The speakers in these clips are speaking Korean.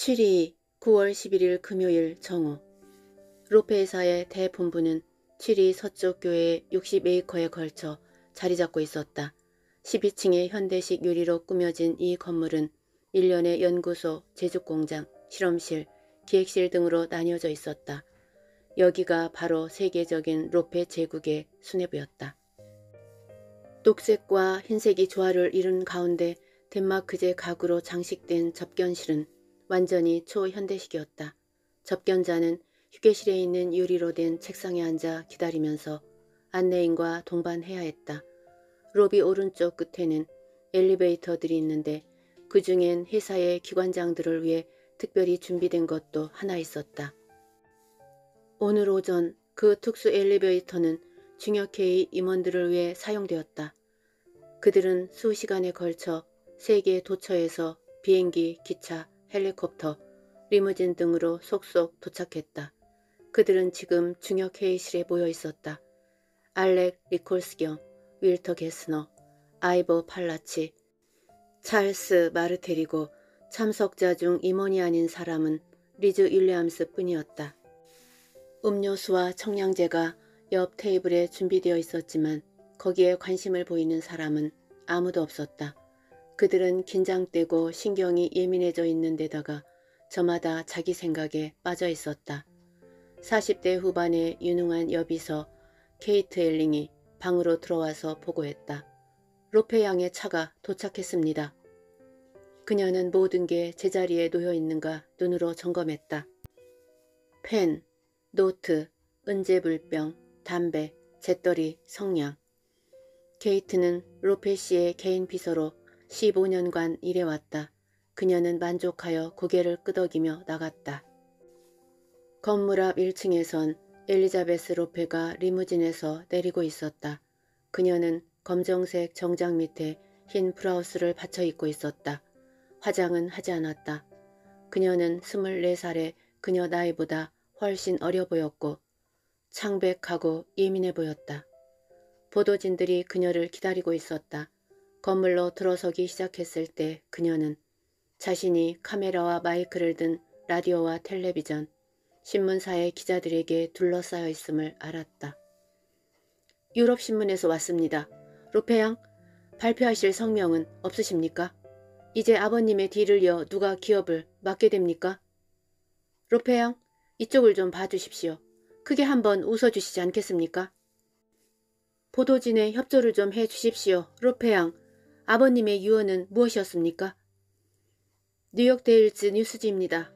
7위 9월 11일 금요일 정오 로페사의 대본부는 7위 서쪽교회 60에이커에 걸쳐 자리 잡고 있었다. 12층의 현대식 유리로 꾸며진 이 건물은 1년의 연구소, 제조공장, 실험실, 기획실 등으로 나뉘어져 있었다. 여기가 바로 세계적인 로페 제국의 수뇌부였다. 녹색과 흰색이 조화를 이룬 가운데 덴마크제 가구로 장식된 접견실은 완전히 초현대식이었다. 접견자는 휴게실에 있는 유리로 된 책상에 앉아 기다리면서 안내인과 동반해야 했다. 로비 오른쪽 끝에는 엘리베이터들이 있는데 그 중엔 회사의 기관장들을 위해 특별히 준비된 것도 하나 있었다. 오늘 오전 그 특수 엘리베이터는 중역회의 임원들을 위해 사용되었다. 그들은 수시간에 걸쳐 세계 도처에서 비행기, 기차, 헬리콥터, 리무진 등으로 속속 도착했다. 그들은 지금 중역회의실에 모여 있었다. 알렉 리콜스경, 윌터 게스너, 아이버 팔라치, 찰스 마르테리고 참석자 중 임원이 아닌 사람은 리즈 윌리엄스 뿐이었다. 음료수와 청량제가 옆 테이블에 준비되어 있었지만 거기에 관심을 보이는 사람은 아무도 없었다. 그들은 긴장되고 신경이 예민해져 있는 데다가 저마다 자기 생각에 빠져 있었다. 40대 후반의 유능한 여비서 케이트 엘링이 방으로 들어와서 보고했다. 로페 양의 차가 도착했습니다. 그녀는 모든 게 제자리에 놓여 있는가 눈으로 점검했다. 펜, 노트, 은제불병, 담배, 재떨이, 성냥. 케이트는 로페 씨의 개인 비서로 15년간 일해왔다. 그녀는 만족하여 고개를 끄덕이며 나갔다. 건물 앞 1층에선 엘리자베스 로페가 리무진에서 내리고 있었다. 그녀는 검정색 정장 밑에 흰 브라우스를 받쳐 입고 있었다. 화장은 하지 않았다. 그녀는 24살에 그녀 나이보다 훨씬 어려 보였고 창백하고 예민해 보였다. 보도진들이 그녀를 기다리고 있었다. 건물로 들어서기 시작했을 때 그녀는 자신이 카메라와 마이크를 든 라디오와 텔레비전, 신문사의 기자들에게 둘러싸여 있음을 알았다. 유럽신문에서 왔습니다. 로페양, 발표하실 성명은 없으십니까? 이제 아버님의 뒤를 이어 누가 기업을 맡게 됩니까? 로페양, 이쪽을 좀 봐주십시오. 크게 한번 웃어주시지 않겠습니까? 보도진에 협조를 좀 해주십시오. 로페양, 아버님의 유언은 무엇이었습니까? 뉴욕 데일즈 뉴스지입니다.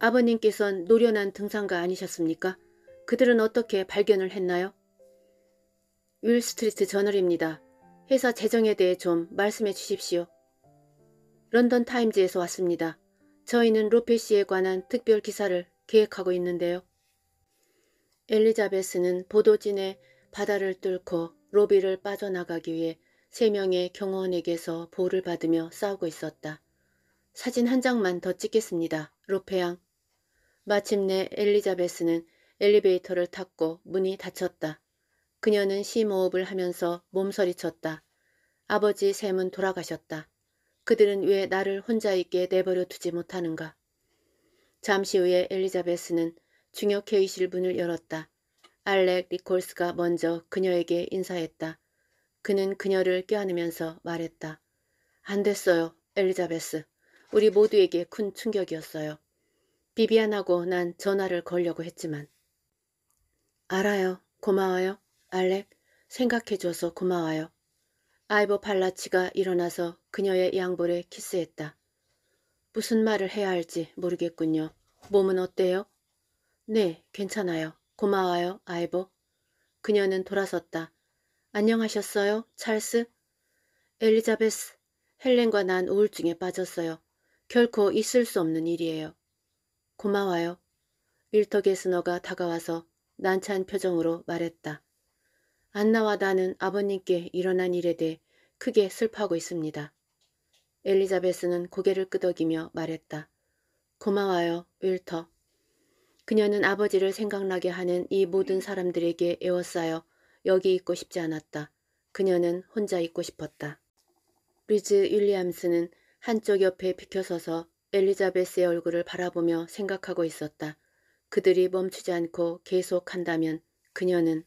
아버님께선 노련한 등산가 아니셨습니까? 그들은 어떻게 발견을 했나요? 윌스트리트 저널입니다. 회사 재정에 대해 좀 말씀해 주십시오. 런던 타임즈에서 왔습니다. 저희는 로페 시에 관한 특별 기사를 계획하고 있는데요. 엘리자베스는 보도진의 바다를 뚫고 로비를 빠져나가기 위해 세 명의 경호원에게서 보호를 받으며 싸우고 있었다. 사진 한 장만 더 찍겠습니다. 로페양. 마침내 엘리자베스는 엘리베이터를 탔고 문이 닫혔다. 그녀는 심호흡을 하면서 몸서리쳤다. 아버지 샘은 돌아가셨다. 그들은 왜 나를 혼자 있게 내버려 두지 못하는가. 잠시 후에 엘리자베스는 중역 회의실 문을 열었다. 알렉 리콜스가 먼저 그녀에게 인사했다. 그는 그녀를 껴안으면서 말했다. 안 됐어요, 엘리자베스. 우리 모두에게 큰 충격이었어요. 비비안하고 난 전화를 걸려고 했지만 알아요. 고마워요. 알렉. 생각해줘서 고마워요. 아이버 팔라치가 일어나서 그녀의 양볼에 키스했다. 무슨 말을 해야 할지 모르겠군요. 몸은 어때요? 네, 괜찮아요. 고마워요, 아이버. 그녀는 돌아섰다. 안녕하셨어요, 찰스? 엘리자베스, 헬렌과 난 우울증에 빠졌어요. 결코 있을 수 없는 일이에요. 고마워요. 일터 게스너가 다가와서 난처한 표정으로 말했다. 안나와 나는 아버님께 일어난 일에 대해 크게 슬퍼하고 있습니다. 엘리자베스는 고개를 끄덕이며 말했다. 고마워요, 윌터. 그녀는 아버지를 생각나게 하는 이 모든 사람들에게 애워싸여 여기 있고 싶지 않았다. 그녀는 혼자 있고 싶었다. 리즈 윌리암스는 한쪽 옆에 비켜서서 엘리자베스의 얼굴을 바라보며 생각하고 있었다. 그들이 멈추지 않고 계속한다면 그녀는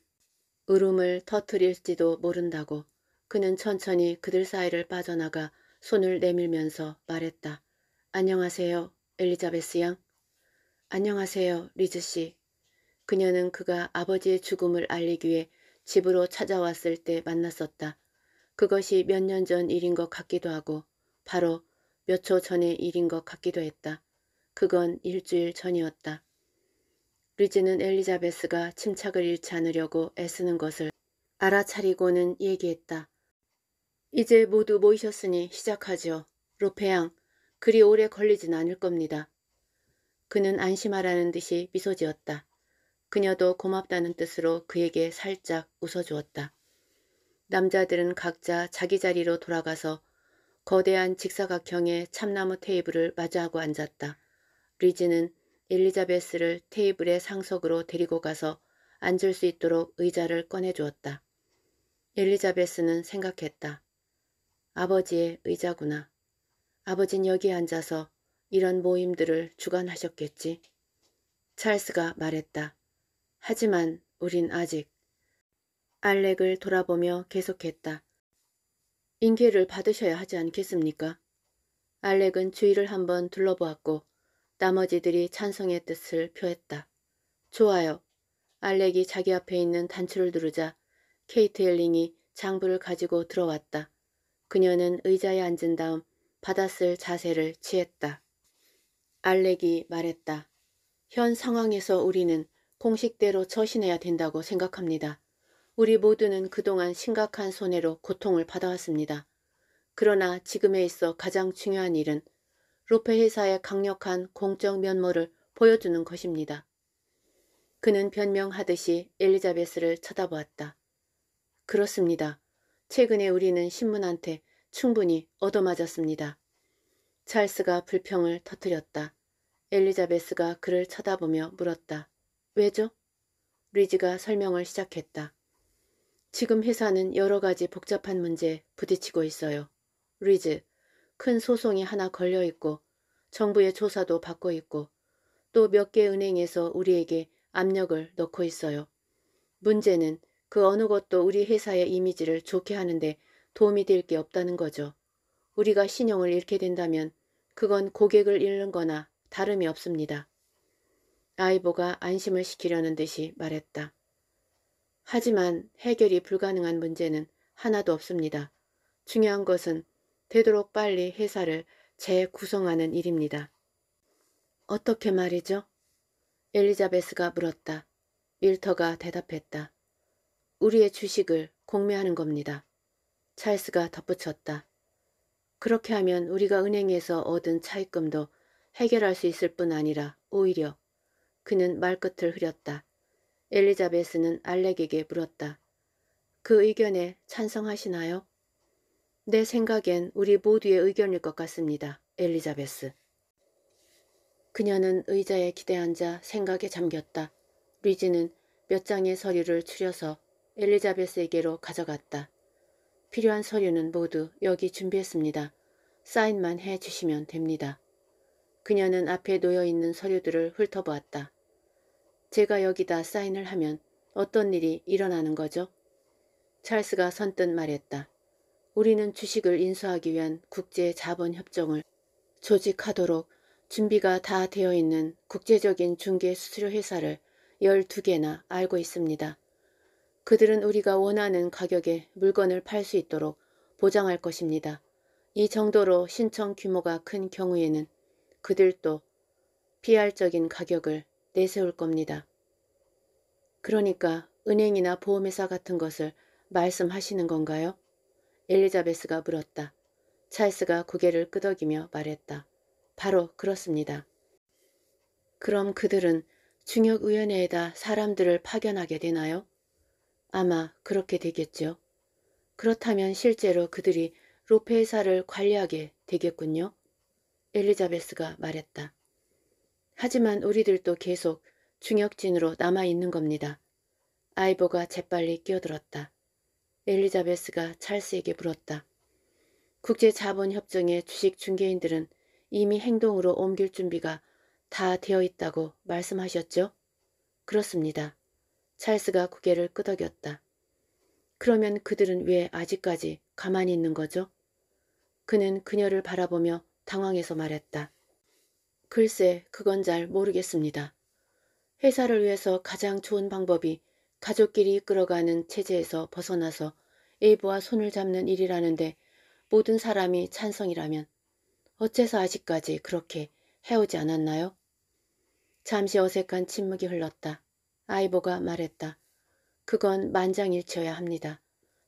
울음을 터트릴지도 모른다고 그는 천천히 그들 사이를 빠져나가 손을 내밀면서 말했다. 안녕하세요, 엘리자베스 양. 안녕하세요, 리즈 씨. 그녀는 그가 아버지의 죽음을 알리기 위해 집으로 찾아왔을 때 만났었다. 그것이 몇 년 전 일인 것 같기도 하고 바로 몇 초 전의 일인 것 같기도 했다. 그건 일주일 전이었다. 리즈는 엘리자베스가 침착을 잃지 않으려고 애쓰는 것을 알아차리고는 얘기했다. 이제 모두 모이셨으니 시작하죠 로페양, 그리 오래 걸리진 않을 겁니다. 그는 안심하라는 듯이 미소 지었다. 그녀도 고맙다는 뜻으로 그에게 살짝 웃어주었다. 남자들은 각자 자기 자리로 돌아가서 거대한 직사각형의 참나무 테이블을 마주하고 앉았다. 리즈는 엘리자베스를 테이블의 상석으로 데리고 가서 앉을 수 있도록 의자를 꺼내주었다. 엘리자베스는 생각했다. 아버지의 의자구나. 아버진 여기 앉아서 이런 모임들을 주관하셨겠지. 찰스가 말했다. 하지만 우린 아직 알렉을 돌아보며 계속했다. 인계를 받으셔야 하지 않겠습니까? 알렉은 주위를 한번 둘러보았고 나머지들이 찬성의 뜻을 표했다. 좋아요. 알렉이 자기 앞에 있는 단추를 누르자 케이트 엘링이 장부를 가지고 들어왔다. 그녀는 의자에 앉은 다음 받았을 자세를 취했다. 알렉이 말했다. 현 상황에서 우리는 공식대로 처신해야 된다고 생각합니다. 우리 모두는 그동안 심각한 손해로 고통을 받아왔습니다. 그러나 지금에 있어 가장 중요한 일은 로페 회사의 강력한 공적 면모를 보여주는 것입니다. 그는 변명하듯이 엘리자베스를 쳐다보았다. 그렇습니다. 최근에 우리는 신문한테 충분히 얻어맞았습니다. 찰스가 불평을 터뜨렸다. 엘리자베스가 그를 쳐다보며 물었다. 왜죠? 리즈가 설명을 시작했다. 지금 회사는 여러 가지 복잡한 문제에 부딪히고 있어요. 리즈, 큰 소송이 하나 걸려 있고 정부의 조사도 받고 있고 또 몇 개 은행에서 우리에게 압력을 넣고 있어요. 문제는 그 어느 것도 우리 회사의 이미지를 좋게 하는데 도움이 될 게 없다는 거죠. 우리가 신용을 잃게 된다면 그건 고객을 잃는 거나 다름이 없습니다. 라이보가 안심을 시키려는 듯이 말했다. 하지만 해결이 불가능한 문제는 하나도 없습니다. 중요한 것은 되도록 빨리 회사를 재구성하는 일입니다. 어떻게 말이죠? 엘리자베스가 물었다. 일터가 대답했다. 우리의 주식을 공매하는 겁니다. 찰스가 덧붙였다. 그렇게 하면 우리가 은행에서 얻은 차입금도 해결할 수 있을 뿐 아니라 오히려 그는 말끝을 흐렸다. 엘리자베스는 알렉에게 물었다. 그 의견에 찬성하시나요? 내 생각엔 우리 모두의 의견일 것 같습니다. 엘리자베스. 그녀는 의자에 기대앉아 생각에 잠겼다. 리지는 몇 장의 서류를 추려서 엘리자베스에게로 가져갔다. 필요한 서류는 모두 여기 준비했습니다. 사인만 해주시면 됩니다. 그녀는 앞에 놓여있는 서류들을 훑어보았다. 제가 여기다 사인을 하면 어떤 일이 일어나는 거죠? 찰스가 선뜻 말했다. 우리는 주식을 인수하기 위한 국제 자본 협정을 조직하도록 준비가 다 되어 있는 국제적인 중개 수수료 회사를 12개나 알고 있습니다. 그들은 우리가 원하는 가격에 물건을 팔 수 있도록 보장할 것입니다. 이 정도로 신청 규모가 큰 경우에는 그들도 비활적인 가격을 내세울 겁니다. 그러니까 은행이나 보험회사 같은 것을 말씀하시는 건가요? 엘리자베스가 물었다. 찰스가 고개를 끄덕이며 말했다. 바로 그렇습니다. 그럼 그들은 중역위원회에다 사람들을 파견하게 되나요? 아마 그렇게 되겠죠. 그렇다면 실제로 그들이 로페 회사를 관리하게 되겠군요. 엘리자베스가 말했다. 하지만 우리들도 계속 중역진으로 남아있는 겁니다. 아이보가 재빨리 끼어들었다. 엘리자베스가 찰스에게 물었다. 국제자본협정의 주식 중개인들은 이미 행동으로 옮길 준비가 다 되어 있다고 말씀하셨죠? 그렇습니다. 찰스가 고개를 끄덕였다. 그러면 그들은 왜 아직까지 가만히 있는 거죠? 그는 그녀를 바라보며 당황해서 말했다. 글쎄, 그건 잘 모르겠습니다. 회사를 위해서 가장 좋은 방법이 가족끼리 이끌어가는 체제에서 벗어나서 에이브와 손을 잡는 일이라는데 모든 사람이 찬성이라면 어째서 아직까지 그렇게 해오지 않았나요? 잠시 어색한 침묵이 흘렀다. 아이보가 말했다. 그건 만장일치여야 합니다.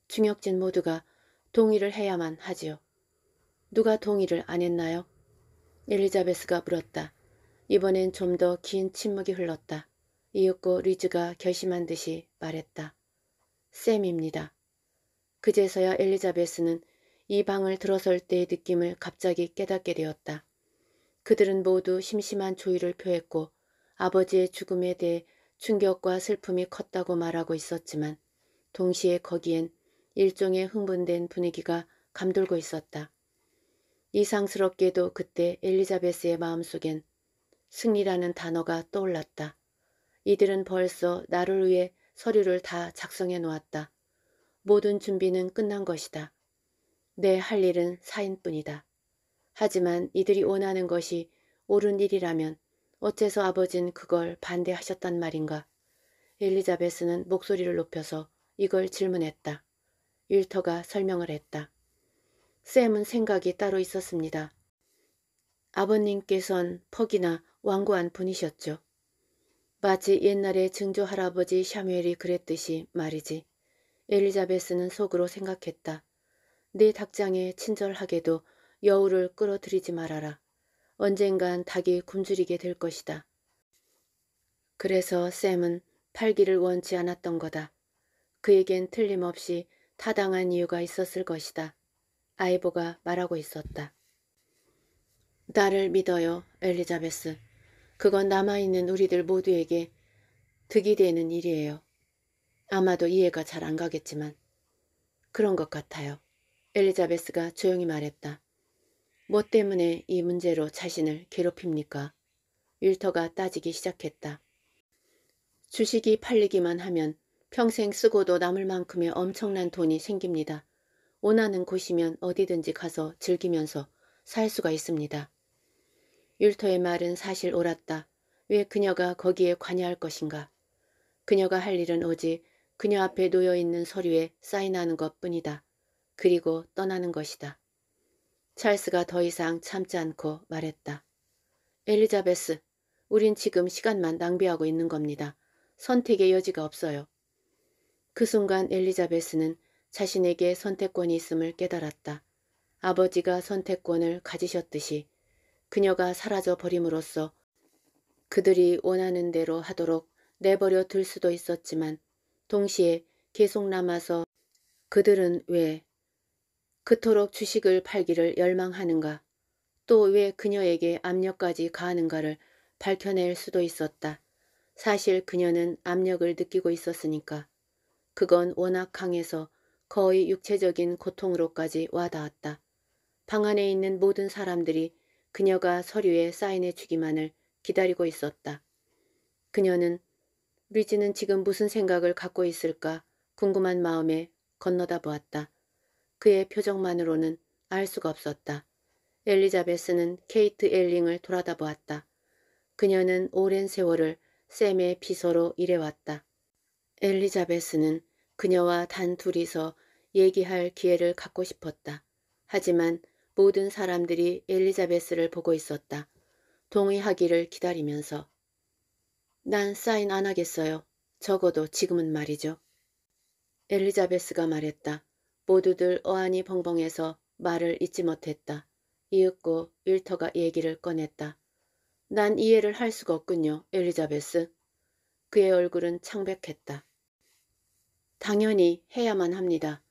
중역진 모두가 동의를 해야만 하지요. 누가 동의를 안 했나요? 엘리자베스가 물었다. 이번엔 좀 더 긴 침묵이 흘렀다. 이윽고 리즈가 결심한 듯이 말했다. 쌤입니다. 그제서야 엘리자베스는 이 방을 들어설 때의 느낌을 갑자기 깨닫게 되었다. 그들은 모두 심심한 조의를 표했고 아버지의 죽음에 대해 충격과 슬픔이 컸다고 말하고 있었지만 동시에 거기엔 일종의 흥분된 분위기가 감돌고 있었다. 이상스럽게도 그때 엘리자베스의 마음속엔 승리라는 단어가 떠올랐다. 이들은 벌써 나를 위해 서류를 다 작성해 놓았다. 모든 준비는 끝난 것이다. 내 할 일은 사인뿐이다. 하지만 이들이 원하는 것이 옳은 일이라면 어째서 아버진 그걸 반대하셨단 말인가. 엘리자베스는 목소리를 높여서 이걸 질문했다. 일터가 설명을 했다. 샘은 생각이 따로 있었습니다. 아버님께선 퍽이나 완고한 분이셨죠. 마치 옛날에 증조 할아버지 샤무엘이 그랬듯이 말이지. 엘리자베스는 속으로 생각했다. 네 닭장에 친절하게도 여우를 끌어들이지 말아라. 언젠간 닭이 굶주리게 될 것이다. 그래서 샘은 팔기를 원치 않았던 거다. 그에겐 틀림없이 타당한 이유가 있었을 것이다. 아이보가 말하고 있었다. 나를 믿어요, 엘리자베스. 그건 남아있는 우리들 모두에게 득이 되는 일이에요. 아마도 이해가 잘 안 가겠지만 그런 것 같아요. 엘리자베스가 조용히 말했다. 뭐 때문에 이 문제로 자신을 괴롭힙니까? 윌터가 따지기 시작했다. 주식이 팔리기만 하면 평생 쓰고도 남을 만큼의 엄청난 돈이 생깁니다. 원하는 곳이면 어디든지 가서 즐기면서 살 수가 있습니다. 율터의 말은 사실 옳았다. 왜 그녀가 거기에 관여할 것인가? 그녀가 할 일은 오직 그녀 앞에 놓여있는 서류에 사인하는 것뿐이다. 그리고 떠나는 것이다. 찰스가 더 이상 참지 않고 말했다. 엘리자베스, 우린 지금 시간만 낭비하고 있는 겁니다. 선택의 여지가 없어요. 그 순간 엘리자베스는 자신에게 선택권이 있음을 깨달았다. 아버지가 선택권을 가지셨듯이 그녀가 사라져 버림으로써 그들이 원하는 대로 하도록 내버려 둘 수도 있었지만 동시에 계속 남아서 그들은 왜 그토록 주식을 팔기를 열망하는가 또 왜 그녀에게 압력까지 가하는가를 밝혀낼 수도 있었다. 사실 그녀는 압력을 느끼고 있었으니까. 그건 워낙 강해서 거의 육체적인 고통으로까지 와닿았다. 방 안에 있는 모든 사람들이 그녀가 서류에 사인해 주기만을 기다리고 있었다. 그녀는 리지는 지금 무슨 생각을 갖고 있을까 궁금한 마음에 건너다 보았다. 그의 표정만으로는 알 수가 없었다. 엘리자베스는 케이트 엘링을 돌아다 보았다. 그녀는 오랜 세월을 샘의 비서로 일해왔다. 엘리자베스는 그녀와 단 둘이서 얘기할 기회를 갖고 싶었다. 하지만 모든 사람들이 엘리자베스를 보고 있었다. 동의하기를 기다리면서 난 사인 안 하겠어요. 적어도 지금은 말이죠. 엘리자베스가 말했다. 모두들 어안이 벙벙해서 말을 잊지 못했다. 이윽고 일터가 얘기를 꺼냈다. 난 이해를 할 수가 없군요, 엘리자베스. 그의 얼굴은 창백했다. 당연히 해야만 합니다.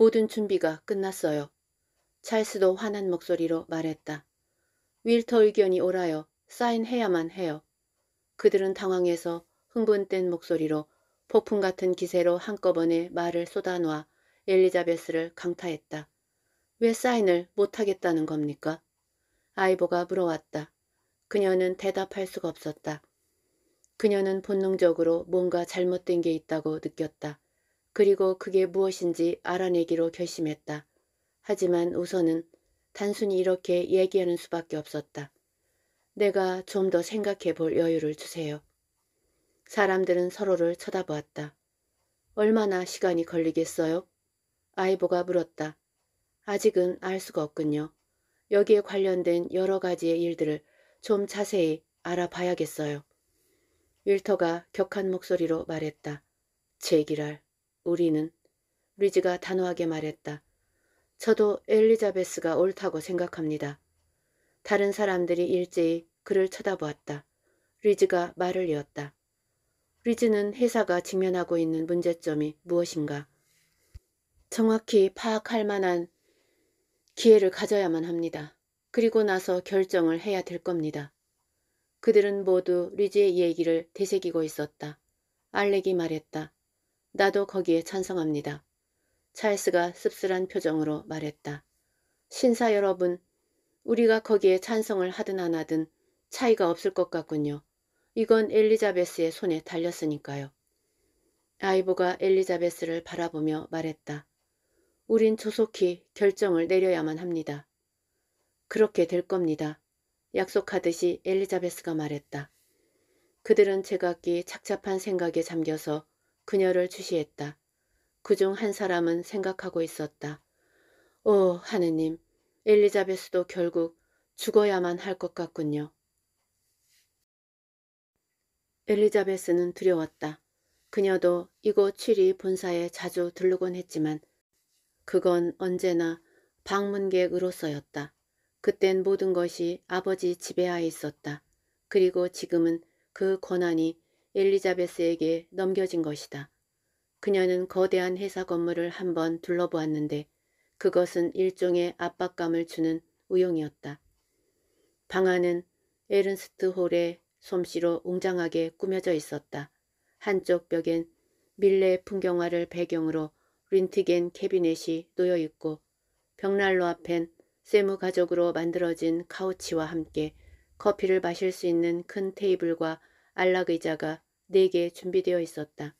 모든 준비가 끝났어요. 찰스도 화난 목소리로 말했다. 윌터 의견이 오라요. 사인해야만 해요. 그들은 당황해서 흥분된 목소리로 폭풍 같은 기세로 한꺼번에 말을 쏟아놓아 엘리자베스를 강타했다. 왜 사인을 못하겠다는 겁니까? 아이보가 물어왔다. 그녀는 대답할 수가 없었다. 그녀는 본능적으로 뭔가 잘못된 게 있다고 느꼈다. 그리고 그게 무엇인지 알아내기로 결심했다. 하지만 우선은 단순히 이렇게 얘기하는 수밖에 없었다. 내가 좀 더 생각해 볼 여유를 주세요. 사람들은 서로를 쳐다보았다. 얼마나 시간이 걸리겠어요? 아이보가 물었다. 아직은 알 수가 없군요. 여기에 관련된 여러 가지의 일들을 좀 자세히 알아봐야겠어요. 윌터가 격한 목소리로 말했다. 제기랄. 우리는 리즈가 단호하게 말했다. 저도 엘리자베스가 옳다고 생각합니다. 다른 사람들이 일제히 그를 쳐다보았다. 리즈가 말을 이었다. 리즈는 회사가 직면하고 있는 문제점이 무엇인가? 정확히 파악할 만한 기회를 가져야만 합니다. 그리고 나서 결정을 해야 될 겁니다. 그들은 모두 리즈의 얘기를 되새기고 있었다. 알렉이 말했다. 나도 거기에 찬성합니다. 찰스가 씁쓸한 표정으로 말했다. 신사 여러분, 우리가 거기에 찬성을 하든 안 하든 차이가 없을 것 같군요. 이건 엘리자베스의 손에 달렸으니까요. 아이보가 엘리자베스를 바라보며 말했다. 우린 조속히 결정을 내려야만 합니다. 그렇게 될 겁니다. 약속하듯이 엘리자베스가 말했다. 그들은 제각기 착잡한 생각에 잠겨서 그녀를 주시했다. 그 중 한 사람은 생각하고 있었다. 오 하느님 엘리자베스도 결국 죽어야만 할 것 같군요. 엘리자베스는 두려웠다. 그녀도 이곳 취리 본사에 자주 들르곤 했지만 그건 언제나 방문객으로서였다. 그땐 모든 것이 아버지 지배하에 아 있었다. 그리고 지금은 그 권한이 엘리자베스에게 넘겨진 것이다. 그녀는 거대한 회사 건물을 한번 둘러보았는데 그것은 일종의 압박감을 주는 우용이었다방 안은 에른스트 홀의 솜씨로 웅장하게 꾸며져 있었다. 한쪽 벽엔 밀레 풍경화를 배경으로 린트겐 캐비넷이 놓여있고 벽난로 앞엔 세무 가족으로 만들어진 카우치와 함께 커피를 마실 수 있는 큰 테이블과 안락의자가 네개 준비되어 있었다.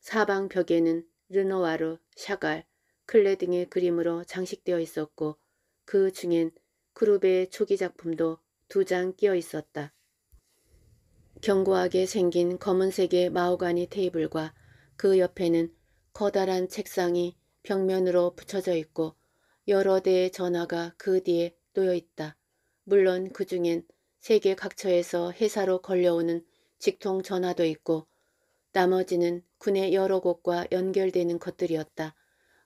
사방 벽에는 르노와르, 샤갈, 클레 등의 그림으로 장식되어 있었고 그 중엔 그룹의 초기 작품도 두 장 끼어 있었다. 견고하게 생긴 검은색의 마호가니 테이블과 그 옆에는 커다란 책상이 벽면으로 붙여져 있고 여러 대의 전화가 그 뒤에 놓여 있다. 물론 그 중엔 세계 각처에서 회사로 걸려오는 직통 전화도 있고 나머지는 군의 여러 곳과 연결되는 것들이었다.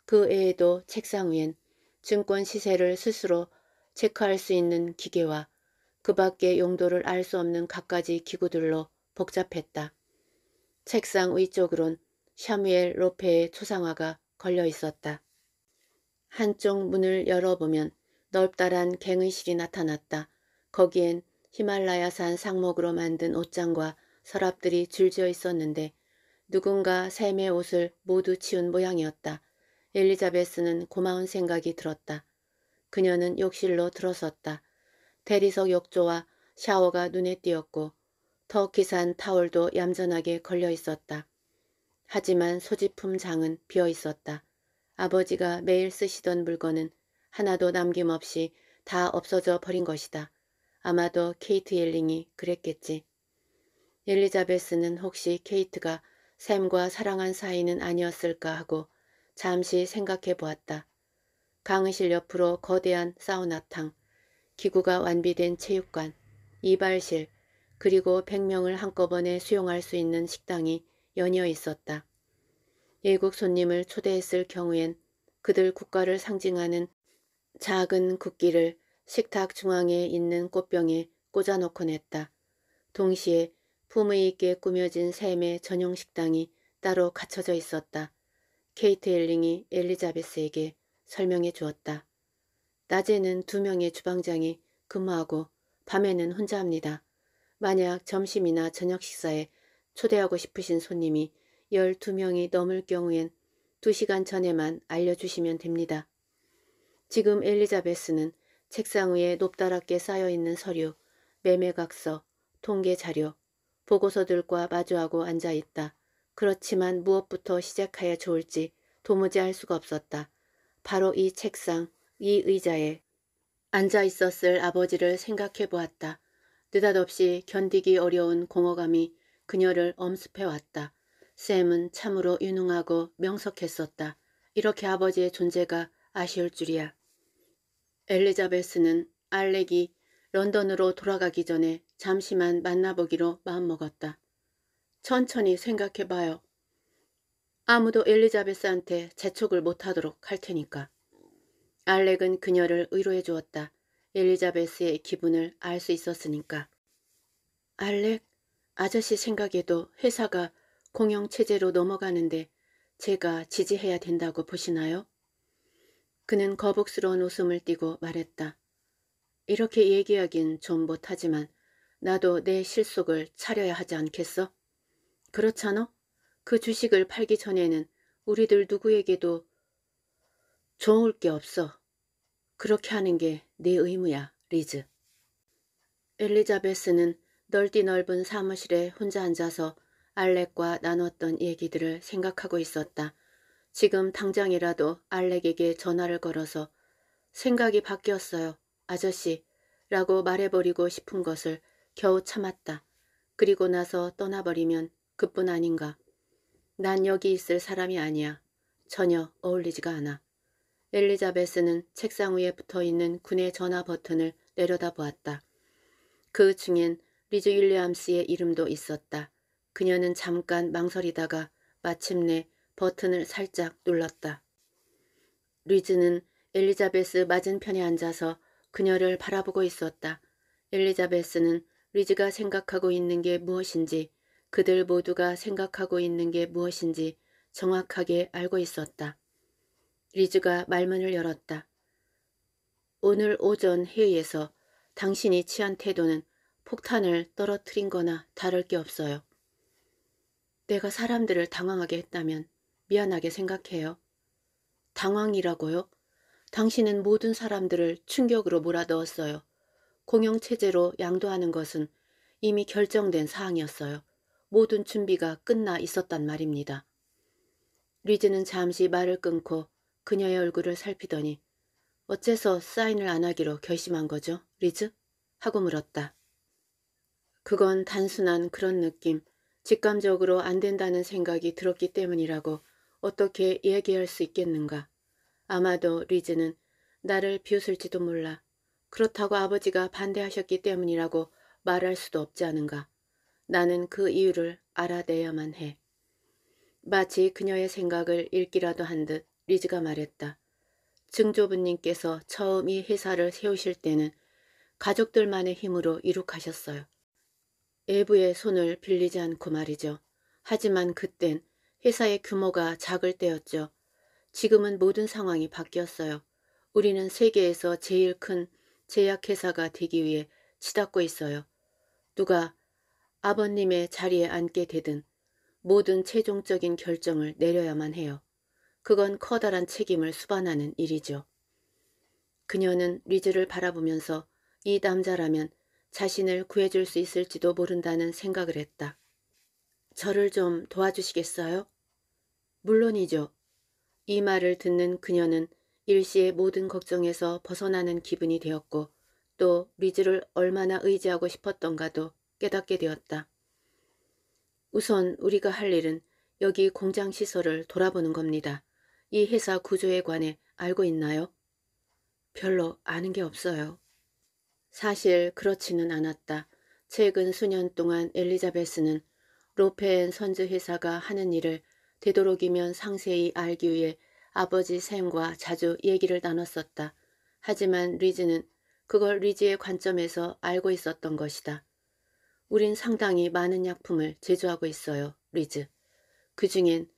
그 외에도 책상 위엔 증권 시세를 스스로 체크할 수 있는 기계와 그 밖의 용도를 알 수 없는 갖가지 기구들로 복잡했다. 책상 위쪽으론 샤미엘 로페의 초상화가 걸려 있었다. 한쪽 문을 열어보면 넓다란 갱의실이 나타났다. 거기엔 히말라야산 상목으로 만든 옷장과 서랍들이 줄지어 있었는데 누군가 샘의 옷을 모두 치운 모양이었다. 엘리자베스는 고마운 생각이 들었다. 그녀는 욕실로 들어섰다. 대리석 욕조와 샤워가 눈에 띄었고 터키산 타월도 얌전하게 걸려 있었다. 하지만 소지품 장은 비어 있었다. 아버지가 매일 쓰시던 물건은 하나도 남김없이 다 없어져 버린 것이다. 아마도 케이트 엘링이 그랬겠지. 엘리자베스는 혹시 케이트가 샘과 사랑한 사이는 아니었을까 하고 잠시 생각해 보았다. 강의실 옆으로 거대한 사우나탕, 기구가 완비된 체육관, 이발실, 그리고 100명을 한꺼번에 수용할 수 있는 식당이 연이어 있었다. 예국 손님을 초대했을 경우엔 그들 국가를 상징하는 작은 국기를 식탁 중앙에 있는 꽃병에 꽂아놓곤 했다. 동시에 품위 있게 꾸며진 샘의 전용 식당이 따로 갖춰져 있었다. 케이트 엘링이 엘리자베스에게 설명해 주었다. 낮에는 두 명의 주방장이 근무하고 밤에는 혼자 합니다. 만약 점심이나 저녁 식사에 초대하고 싶으신 손님이 12명이 넘을 경우엔 2시간 전에만 알려주시면 됩니다. 지금 엘리자베스는 책상 위에 높다랗게 쌓여있는 서류, 매매각서, 통계 자료, 보고서들과 마주하고 앉아있다. 그렇지만 무엇부터 시작해야 좋을지 도무지 알 수가 없었다. 바로 이 책상, 이 의자에 앉아 있었을 아버지를 생각해 보았다. 느닷없이 견디기 어려운 공허감이 그녀를 엄습해 왔다. 샘은 참으로 유능하고 명석했었다. 이렇게 아버지의 존재가 아쉬울 줄이야. 엘리자베스는 알렉이 런던으로 돌아가기 전에 잠시만 만나보기로 마음먹었다. 천천히 생각해봐요. 아무도 엘리자베스한테 재촉을 못하도록 할 테니까. 알렉은 그녀를 위로해 주었다. 엘리자베스의 기분을 알 수 있었으니까. 알렉, 아저씨 생각에도 회사가 공영체제로 넘어가는데 제가 지지해야 된다고 보시나요? 그는 거북스러운 웃음을 띠고 말했다. 이렇게 얘기하긴 좀 못하지만 나도 내 실속을 차려야 하지 않겠어? 그렇잖아? 그 주식을 팔기 전에는 우리들 누구에게도 좋을 게 없어. 그렇게 하는 게 내 의무야, 리즈. 엘리자베스는 널디 넓은 사무실에 혼자 앉아서 알렉과 나눴던 얘기들을 생각하고 있었다. 지금 당장이라도 알렉에게 전화를 걸어서 생각이 바뀌었어요, 아저씨 라고 말해버리고 싶은 것을 겨우 참았다. 그리고 나서 떠나버리면 그뿐 아닌가. 난 여기 있을 사람이 아니야. 전혀 어울리지가 않아. 엘리자베스는 책상 위에 붙어있는 군의 전화 버튼을 내려다보았다. 그 중엔 리즈 윌리엄 스의 이름도 있었다. 그녀는 잠깐 망설이다가 마침내 버튼을 살짝 눌렀다. 리즈는 엘리자베스 맞은편에 앉아서 그녀를 바라보고 있었다. 엘리자베스는 리즈가 생각하고 있는 게 무엇인지 그들 모두가 생각하고 있는 게 무엇인지 정확하게 알고 있었다. 리즈가 말문을 열었다. 오늘 오전 회의에서 당신이 취한 태도는 폭탄을 떨어뜨린 거나 다를 게 없어요. 내가 사람들을 당황하게 했다면 미안하게 생각해요. 당황이라고요? 당신은 모든 사람들을 충격으로 몰아넣었어요. 공영체제로 양도하는 것은 이미 결정된 사항이었어요. 모든 준비가 끝나 있었단 말입니다. 리즈는 잠시 말을 끊고 그녀의 얼굴을 살피더니 어째서 사인을 안 하기로 결심한 거죠, 리즈? 하고 물었다. 그건 단순한 그런 느낌, 직감적으로 안 된다는 생각이 들었기 때문이라고 어떻게 얘기할 수 있겠는가. 아마도 리즈는 나를 비웃을지도 몰라 그렇다고 아버지가 반대하셨기 때문이라고 말할 수도 없지 않은가. 나는 그 이유를 알아내야만 해. 마치 그녀의 생각을 읽기라도 한 듯 리즈가 말했다. 증조부님께서 처음 이 회사를 세우실 때는 가족들만의 힘으로 이룩하셨어요. 외부의 손을 빌리지 않고 말이죠. 하지만 그땐 회사의 규모가 작을 때였죠. 지금은 모든 상황이 바뀌었어요. 우리는 세계에서 제일 큰 제약회사가 되기 위해 치닫고 있어요. 누가 아버님의 자리에 앉게 되든 모든 최종적인 결정을 내려야만 해요. 그건 커다란 책임을 수반하는 일이죠. 그녀는 리즈를 바라보면서 이 남자라면 자신을 구해줄 수 있을지도 모른다는 생각을 했다. 저를 좀 도와주시겠어요? 물론이죠. 이 말을 듣는 그녀는 일시의 모든 걱정에서 벗어나는 기분이 되었고 또 리즈를 얼마나 의지하고 싶었던가도 깨닫게 되었다. 우선 우리가 할 일은 여기 공장 시설을 돌아보는 겁니다. 이 회사 구조에 관해 알고 있나요? 별로 아는 게 없어요. 사실 그렇지는 않았다. 최근 수년 동안 엘리자베스는 로페앤 선즈 회사가 하는 일을 되도록이면 상세히 알기 위해 아버지 샘과 자주 얘기를 나눴었다. 하지만 리즈는 그걸 리즈의 관점에서 알고 있었던 것이다. 우린 상당히 많은 약품을 제조하고 있어요, 리즈. 그 중엔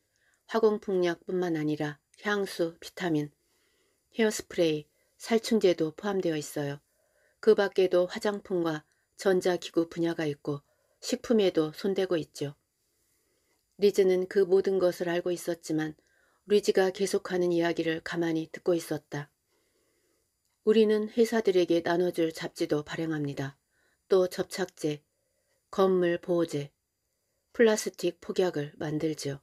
화공풍약뿐만 아니라 향수, 비타민, 헤어스프레이, 살충제도 포함되어 있어요. 그 밖에도 화장품과 전자기구 분야가 있고 식품에도 손대고 있죠. 리즈는 그 모든 것을 알고 있었지만 루이지가 계속하는 이야기를 가만히 듣고 있었다. 우리는 회사들에게 나눠줄 잡지도 발행합니다. 또 접착제, 건물 보호제, 플라스틱 폭약을 만들지요.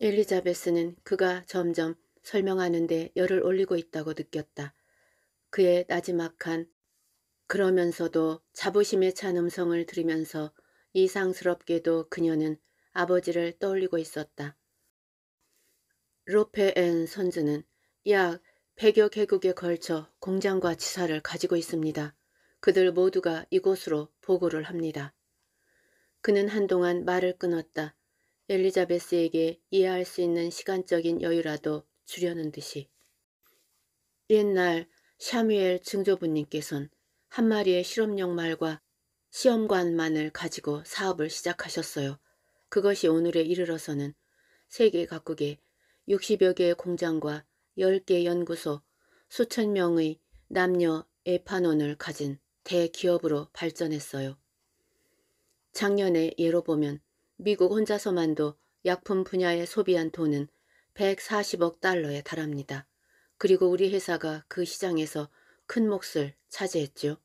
엘리자베스는 그가 점점 설명하는데 열을 올리고 있다고 느꼈다. 그의 나지막한 그러면서도 자부심에 찬 음성을 들으면서 이상스럽게도 그녀는 아버지를 떠올리고 있었다. 로페앤 선즈는 약 100여 개국에 걸쳐 공장과 지사를 가지고 있습니다. 그들 모두가 이곳으로 보고를 합니다. 그는 한동안 말을 끊었다. 엘리자베스에게 이해할 수 있는 시간적인 여유라도 주려는 듯이. 옛날 샤뮤엘 증조부님께선 한 마리의 실험용 말과 시험관만을 가지고 사업을 시작하셨어요. 그것이 오늘에 이르러서는 세계 각국의 60여 개의 공장과 10개 연구소, 수천 명의 남녀 에판원을 가진 대기업으로 발전했어요. 작년에 예로 보면 미국 혼자서만도 약품 분야에 소비한 돈은 140억 달러에 달합니다. 그리고 우리 회사가 그 시장에서 큰 몫을 차지했죠.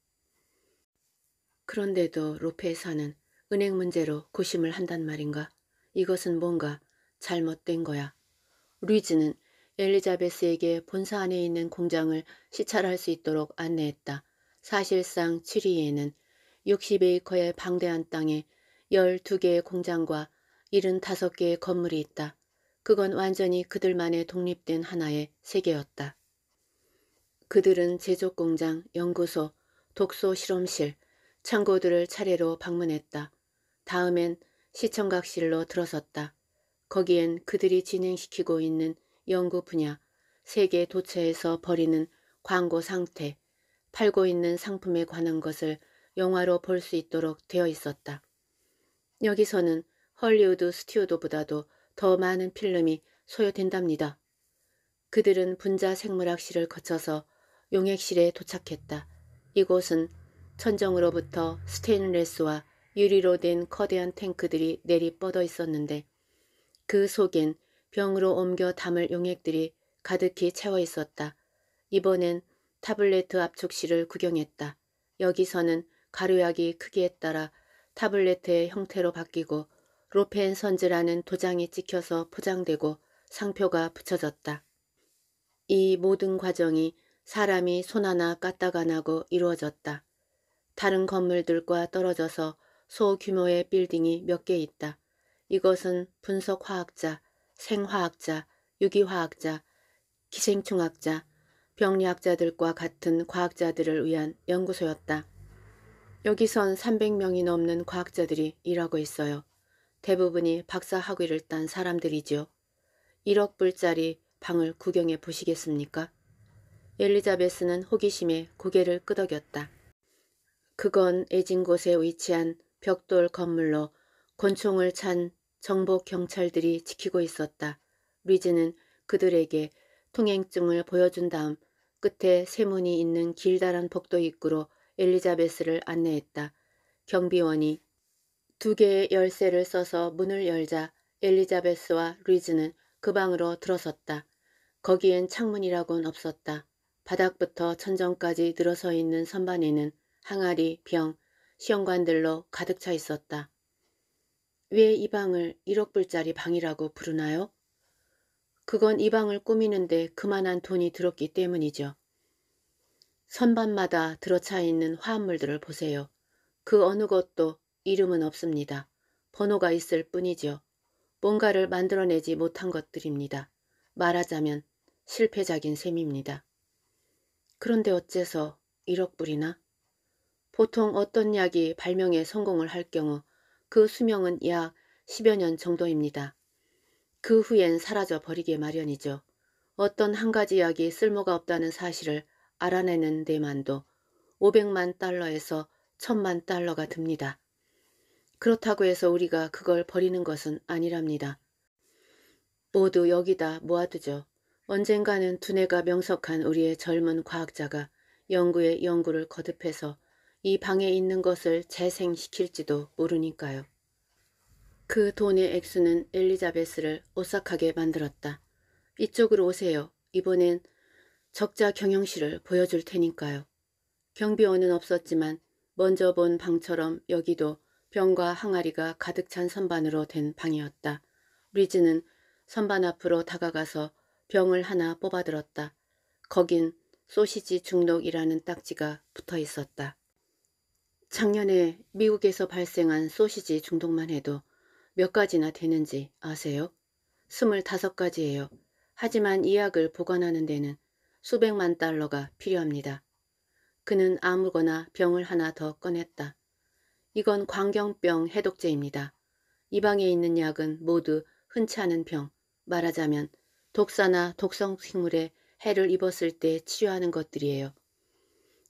그런데도 로페 사는 은행 문제로 고심을 한단 말인가? 이것은 뭔가 잘못된 거야. 루이즈는 엘리자베스에게 본사 안에 있는 공장을 시찰할 수 있도록 안내했다. 사실상 7위에는 60에이커의 방대한 땅에 12개의 공장과 75개의 건물이 있다. 그건 완전히 그들만의 독립된 하나의 세계였다. 그들은 제조공장, 연구소, 독소 실험실, 창고들을 차례로 방문했다. 다음엔 시청각실로 들어섰다. 거기엔 그들이 진행시키고 있는 연구 분야, 세계 도처에서 벌이는 광고 상태, 팔고 있는 상품에 관한 것을 영화로 볼 수 있도록 되어 있었다. 여기서는 헐리우드 스튜디오보다도 더 많은 필름이 소요된답니다. 그들은 분자 생물학실을 거쳐서 용액실에 도착했다. 이곳은 천정으로부터 스테인레스와 유리로 된 거대한 탱크들이 내리 뻗어 있었는데 그 속엔 병으로 옮겨 담을 용액들이 가득히 채워 있었다. 이번엔 타블레트 압축실을 구경했다. 여기서는 가루약이 크기에 따라 타블레트의 형태로 바뀌고 로펜 선즈라는 도장이 찍혀서 포장되고 상표가 붙여졌다. 이 모든 과정이 사람이 손 하나 까딱안 하고 이루어졌다. 다른 건물들과 떨어져서 소규모의 빌딩이 몇 개 있다. 이것은 분석화학자, 생화학자, 유기화학자, 기생충학자, 병리학자들과 같은 과학자들을 위한 연구소였다. 여기선 300명이 넘는 과학자들이 일하고 있어요. 대부분이 박사 학위를 딴 사람들이지요. 1억 불짜리 방을 구경해 보시겠습니까? 엘리자베스는 호기심에 고개를 끄덕였다. 그건 애진 곳에 위치한 벽돌 건물로 권총을 찬 정복 경찰들이 지키고 있었다. 리즈는 그들에게 통행증을 보여준 다음 끝에 세문이 있는 길다란 복도 입구로 엘리자베스를 안내했다. 경비원이 두 개의 열쇠를 써서 문을 열자 엘리자베스와 리즈는 그 방으로 들어섰다. 거기엔 창문이라곤 없었다. 바닥부터 천정까지 늘어서 있는 선반에는 항아리, 병, 시험관들로 가득 차 있었다. 왜이 방을 1억 불짜리 방이라고 부르나요? 그건 이 방을 꾸미는데 그만한 돈이 들었기 때문이죠. 선반마다 들어차 있는 화합물들을 보세요. 그 어느 것도 이름은 없습니다. 번호가 있을 뿐이죠. 뭔가를 만들어내지 못한 것들입니다. 말하자면 실패작인 셈입니다. 그런데 어째서 1억 불이나? 보통 어떤 약이 발명에 성공을 할 경우 그 수명은 약 10여 년 정도입니다. 그 후엔 사라져 버리게 마련이죠. 어떤 한 가지 약이 쓸모가 없다는 사실을 알아내는 데만도 500만 달러에서 1000만 달러가 듭니다. 그렇다고 해서 우리가 그걸 버리는 것은 아니랍니다. 모두 여기다 모아두죠. 언젠가는 두뇌가 명석한 우리의 젊은 과학자가 연구에 연구를 거듭해서 이 방에 있는 것을 재생시킬지도 모르니까요. 그 돈의 액수는 엘리자베스를 오싹하게 만들었다. 이쪽으로 오세요. 이번엔 적자 경영실을 보여줄 테니까요. 경비원은 없었지만 먼저 본 방처럼 여기도 병과 항아리가 가득 찬 선반으로 된 방이었다. 리즈는 선반 앞으로 다가가서 병을 하나 뽑아들었다. 거긴 소시지 중독이라는 딱지가 붙어 있었다. 작년에 미국에서 발생한 소시지 중독만 해도 몇 가지나 되는지 아세요? 스물다섯 가지예요 하지만 이 약을 보관하는 데는 수백만 달러가 필요합니다. 그는 아무거나 병을 하나 더 꺼냈다. 이건 광경병 해독제입니다. 이 방에 있는 약은 모두 흔치 않은 병, 말하자면 독사나 독성 식물에 해를 입었을 때 치료하는 것들이에요.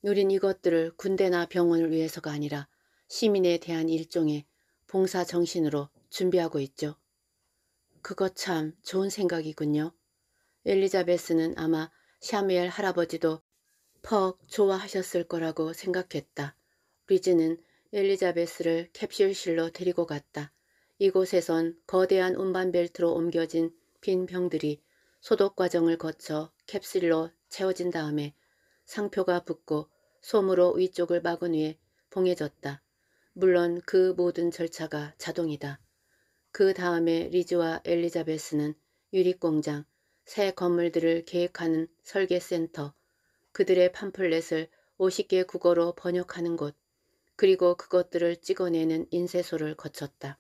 누린 이것들을 군대나 병원을 위해서가 아니라 시민에 대한 일종의 봉사 정신으로 준비하고 있죠. 그것 참 좋은 생각이군요. 엘리자베스는 아마 샤미엘 할아버지도 퍽 좋아하셨을 거라고 생각했다. 리즈는 엘리자베스를 캡슐실로 데리고 갔다. 이곳에선 거대한 운반벨트로 옮겨진 빈 병들이 소독 과정을 거쳐 캡슐로 채워진 다음에 상표가 붙고 솜으로 위쪽을 막은 후에 봉해졌다. 물론 그 모든 절차가 자동이다. 그 다음에 리즈와 엘리자베스는 유리공장, 새 건물들을 계획하는 설계센터, 그들의 팜플렛을 50개 국어로 번역하는 곳, 그리고 그것들을 찍어내는 인쇄소를 거쳤다.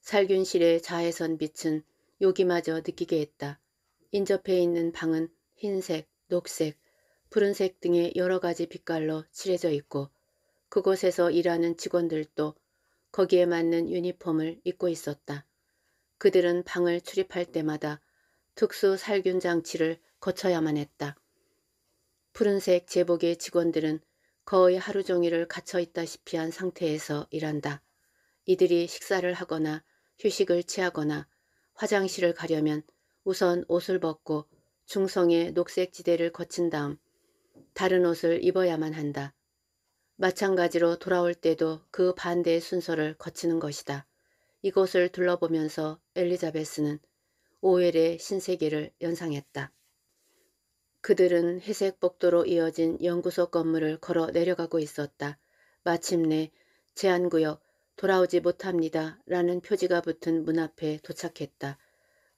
살균실의 자외선 빛은 요기마저 느끼게 했다. 인접해 있는 방은 흰색, 녹색, 푸른색 등의 여러 가지 빛깔로 칠해져 있고 그곳에서 일하는 직원들도 거기에 맞는 유니폼을 입고 있었다. 그들은 방을 출입할 때마다 특수 살균 장치를 거쳐야만 했다. 푸른색 제복의 직원들은 거의 하루 종일을 갇혀 있다시피 한 상태에서 일한다. 이들이 식사를 하거나 휴식을 취하거나 화장실을 가려면 우선 옷을 벗고 중성의 녹색 지대를 거친 다음 다른 옷을 입어야만 한다. 마찬가지로 돌아올 때도 그 반대의 순서를 거치는 것이다. 이곳을 둘러보면서 엘리자베스는 오웰의 신세계를 연상했다. 그들은 회색 복도로 이어진 연구소 건물을 걸어 내려가고 있었다. 마침내 제한구역 돌아오지 못합니다 라는 표지가 붙은 문 앞에 도착했다.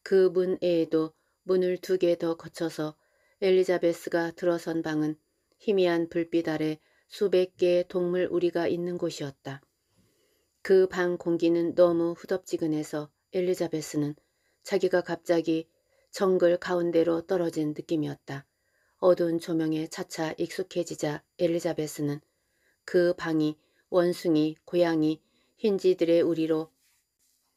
그 문외에도 문을 두 개 더 거쳐서 엘리자베스가 들어선 방은 희미한 불빛 아래 수백 개의 동물 우리가 있는 곳이었다. 그 방 공기는 너무 후덥지근해서 엘리자베스는 자기가 갑자기 정글 가운데로 떨어진 느낌이었다. 어두운 조명에 차차 익숙해지자 엘리자베스는 그 방이 원숭이, 고양이, 흰지들의 우리로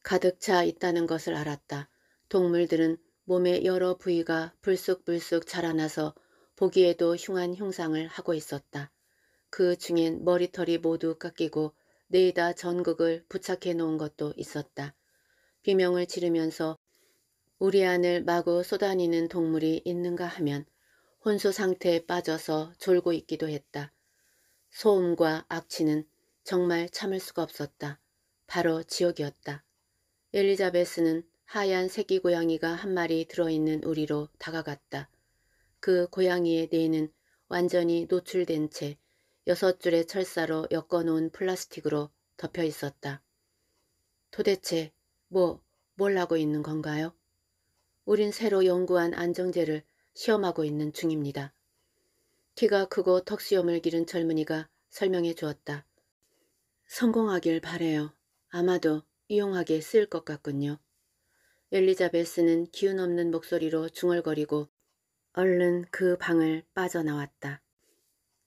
가득 차 있다는 것을 알았다. 동물들은 몸의 여러 부위가 불쑥불쑥 자라나서 보기에도 흉한 형상을 하고 있었다. 그 중엔 머리털이 모두 깎이고 네이다 전극을 부착해 놓은 것도 있었다. 비명을 지르면서 우리 안을 마구 쏟아니는 동물이 있는가 하면 혼수 상태에 빠져서 졸고 있기도 했다. 소음과 악취는 정말 참을 수가 없었다. 바로 지옥이었다. 엘리자베스는 하얀 새끼 고양이가 한 마리 들어있는 우리로 다가갔다. 그 고양이의 뇌는 완전히 노출된 채 여섯 줄의 철사로 엮어놓은 플라스틱으로 덮여 있었다. 도대체 뭐, 뭘 하고 있는 건가요? 우린 새로 연구한 안정제를 시험하고 있는 중입니다. 키가 크고 턱수염을 기른 젊은이가 설명해 주었다. 성공하길 바래요. 아마도 이용하게 쓸 것 같군요. 엘리자베스는 기운 없는 목소리로 중얼거리고 얼른 그 방을 빠져나왔다.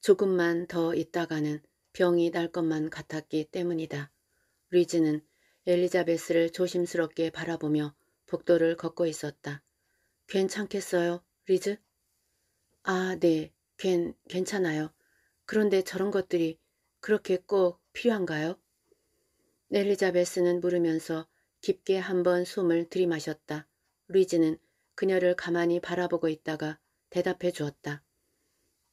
조금만 더 있다가는 병이 날 것만 같았기 때문이다. 리즈는 엘리자베스를 조심스럽게 바라보며 복도를 걷고 있었다. 괜찮겠어요, 리즈? 아, 네, 괜, 괜찮아요. 그런데 저런 것들이 그렇게 꼭 필요한가요? 엘리자베스는 물으면서 깊게 한번 숨을 들이마셨다. 루이즈는 그녀를 가만히 바라보고 있다가 대답해 주었다.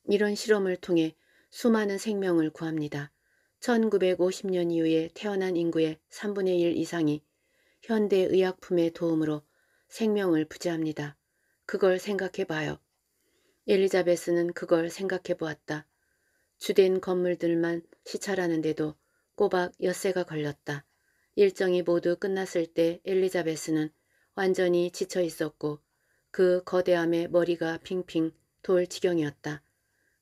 이런 실험을 통해 수많은 생명을 구합니다. 1950년 이후에 태어난 인구의 3분의 1 이상이 현대 의약품의 도움으로 생명을 부재합니다. 그걸 생각해 봐요. 엘리자베스는 그걸 생각해 보았다. 주된 건물들만 시찰하는데도 꼬박 엿새가 걸렸다. 일정이 모두 끝났을 때 엘리자베스는 완전히 지쳐 있었고 그 거대함에 머리가 핑핑 돌 지경이었다.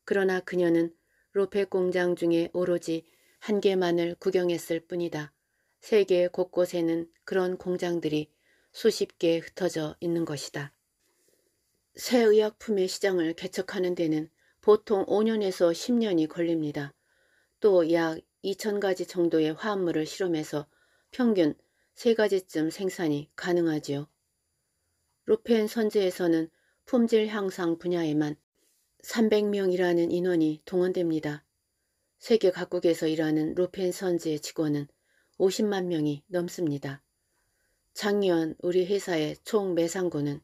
그러나 그녀는 로페 공장 중에 오로지 한 개만을 구경했을 뿐이다. 세계 곳곳에는 그런 공장들이 수십 개 흩어져 있는 것이다. 새 의약품의 시장을 개척하는 데는 보통 5년에서 10년이 걸립니다. 또 약 2천 가지 정도의 화합물을 실험해서 평균 세가지쯤 생산이 가능하지요. 루펜 선제에서는 품질 향상 분야에만 300명이라는 인원이 동원됩니다. 세계 각국에서 일하는 루펜 선지의 직원은 50만 명이 넘습니다. 작년 우리 회사의 총 매상고는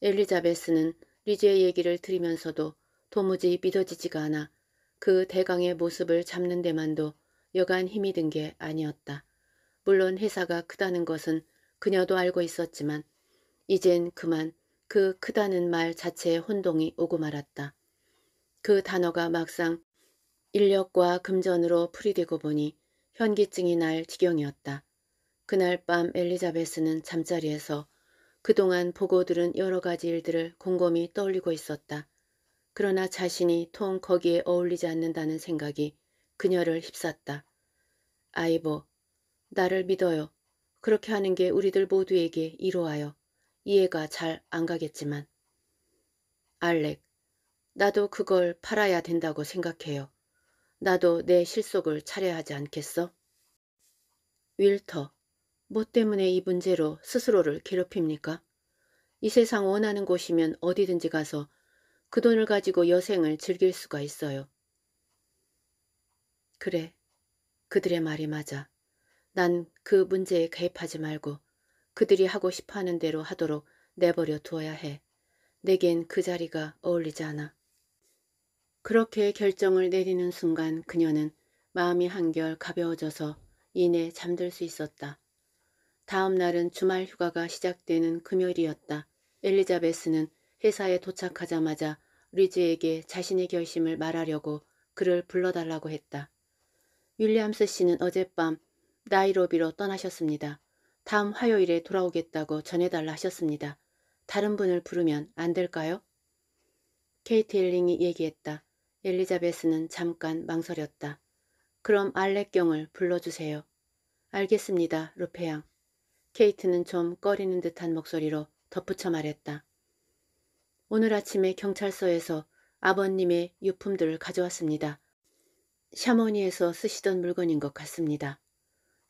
엘리자베스는 리제의 얘기를 들으면서도 도무지 믿어지지가 않아 그 대강의 모습을 잡는 데만도 여간 힘이 든 게 아니었다. 물론 회사가 크다는 것은 그녀도 알고 있었지만 이젠 그만 그 크다는 말 자체에 혼동이 오고 말았다. 그 단어가 막상 인력과 금전으로 풀이되고 보니 현기증이 날 지경이었다. 그날 밤 엘리자베스는 잠자리에서 그동안 보고 들은 여러 가지 일들을 곰곰이 떠올리고 있었다. 그러나 자신이 통 거기에 어울리지 않는다는 생각이 그녀를 휩쌌다. 아이보, 나를 믿어요. 그렇게 하는 게 우리들 모두에게 이로하여 이해가 잘 안 가겠지만. 알렉, 나도 그걸 팔아야 된다고 생각해요. 나도 내 실속을 차려하지 않겠어? 윌터, 뭐 때문에 이 문제로 스스로를 괴롭힙니까? 이 세상 원하는 곳이면 어디든지 가서 그 돈을 가지고 여생을 즐길 수가 있어요. 그래, 그들의 말이 맞아. 난그 문제에 개입하지 말고 그들이 하고 싶어하는 대로 하도록 내버려 두어야 해. 내겐 그 자리가 어울리지 않아. 그렇게 결정을 내리는 순간 그녀는 마음이 한결 가벼워져서 이내 잠들 수 있었다. 다음 날은 주말 휴가가 시작되는 금요일이었다. 엘리자베스는 회사에 도착하자마자 리즈에게 자신의 결심을 말하려고 그를 불러달라고 했다. 윌리엄스 씨는 어젯밤 나이로비로 떠나셨습니다. 다음 화요일에 돌아오겠다고 전해달라 하셨습니다. 다른 분을 부르면 안 될까요? 케이트 엘링이 얘기했다. 엘리자베스는 잠깐 망설였다. 그럼 알렉경을 불러주세요. 알겠습니다, 루페양. 케이트는 좀 꺼리는 듯한 목소리로 덧붙여 말했다. 오늘 아침에 경찰서에서 아버님의 유품들을 가져왔습니다. 샤머니에서 쓰시던 물건인 것 같습니다.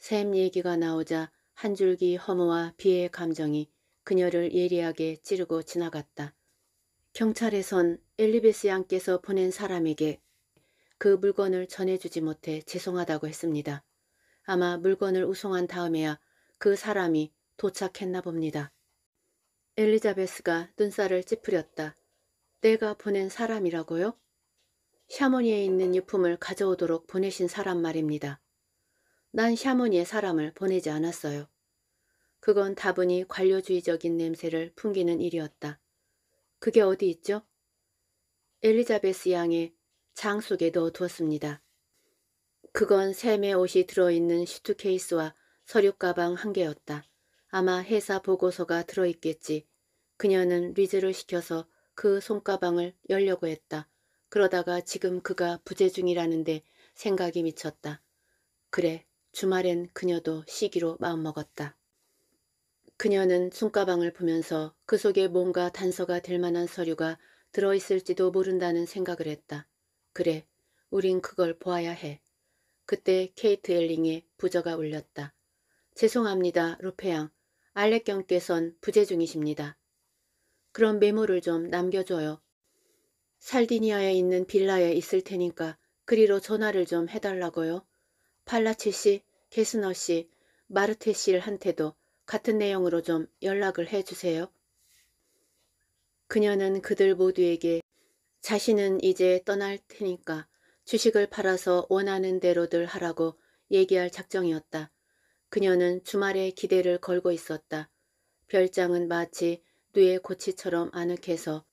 샘 얘기가 나오자 한 줄기 허무와 비애의 감정이 그녀를 예리하게 찌르고 지나갔다. 경찰에선 엘리베스 양께서 보낸 사람에게 그 물건을 전해주지 못해 죄송하다고 했습니다. 아마 물건을 우송한 다음에야 그 사람이 도착했나 봅니다. 엘리자베스가 눈살을 찌푸렸다. 내가 보낸 사람이라고요? 샤머니에 있는 유품을 가져오도록 보내신 사람 말입니다. 난샤모니의 사람을 보내지 않았어요. 그건 다분히 관료주의적인 냄새를 풍기는 일이었다. 그게 어디 있죠? 엘리자베스 양의 장 속에 넣어두었습니다. 그건 샘의 옷이 들어있는 슈트케이스와 서류 가방 한 개였다. 아마 회사 보고서가 들어있겠지. 그녀는 리즈를 시켜서 그 손가방을 열려고 했다. 그러다가 지금 그가 부재 중이라는데 생각이 미쳤다. 그래, 주말엔 그녀도 시기로 마음먹었다. 그녀는 손가방을 보면서 그 속에 뭔가 단서가 될 만한 서류가 들어있을지도 모른다는 생각을 했다. 그래, 우린 그걸 보아야 해. 그때 케이트 엘링의 부저가 울렸다. 죄송합니다, 루페양 알렉경께선 부재 중이십니다. 그럼 메모를 좀 남겨줘요. 살디니아에 있는 빌라에 있을 테니까 그리로 전화를 좀 해달라고요. 팔라치 씨, 게스너 씨, 마르테 씨한테도 같은 내용으로 좀 연락을 해주세요. 그녀는 그들 모두에게 자신은 이제 떠날 테니까 주식을 팔아서 원하는 대로들 하라고 얘기할 작정이었다. 그녀는 주말에 기대를 걸고 있었다. 별장은 마치 뇌의 고치처럼 아늑해서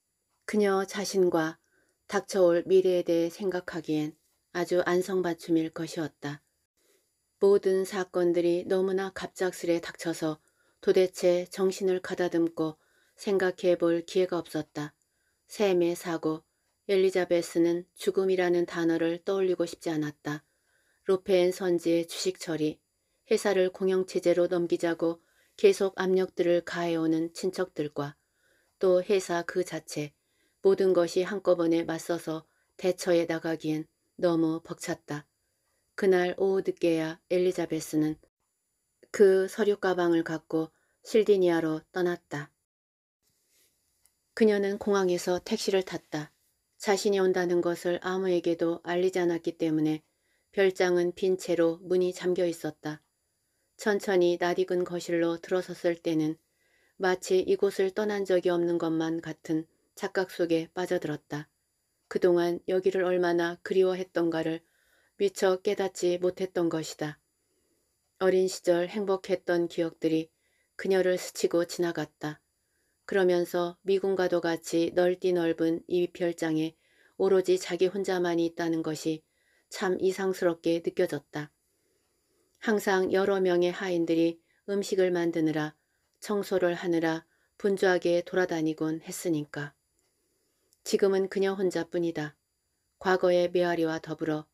그녀 자신과 닥쳐올 미래에 대해 생각하기엔 아주 안성맞춤일 것이었다. 모든 사건들이 너무나 갑작스레 닥쳐서 도대체 정신을 가다듬고 생각해 볼 기회가 없었다. 샘의 사고, 엘리자베스는 죽음이라는 단어를 떠올리고 싶지 않았다. 로페인 선지의 주식 처리, 회사를 공영체제로 넘기자고 계속 압력들을 가해오는 친척들과 또 회사 그 자체, 모든 것이 한꺼번에 맞서서 대처해 나가기엔 너무 벅찼다. 그날 오후 늦게야 엘리자베스는 그 서류 가방을 갖고 실디니아로 떠났다. 그녀는 공항에서 택시를 탔다. 자신이 온다는 것을 아무에게도 알리지 않았기 때문에 별장은 빈 채로 문이 잠겨 있었다. 천천히 낯익은 거실로 들어섰을 때는 마치 이곳을 떠난 적이 없는 것만 같은 착각 속에 빠져들었다. 그동안 여기를 얼마나 그리워했던가를 미처 깨닫지 못했던 것이다. 어린 시절 행복했던 기억들이 그녀를 스치고 지나갔다. 그러면서 미군과도 같이 넓디 넓은 이 별장에 오로지 자기 혼자만이 있다는 것이 참 이상스럽게 느껴졌다. 항상 여러 명의 하인들이 음식을 만드느라 청소를 하느라 분주하게 돌아다니곤 했으니까. 지금은 그녀 혼자뿐이다. 과거의 메아리와 더불어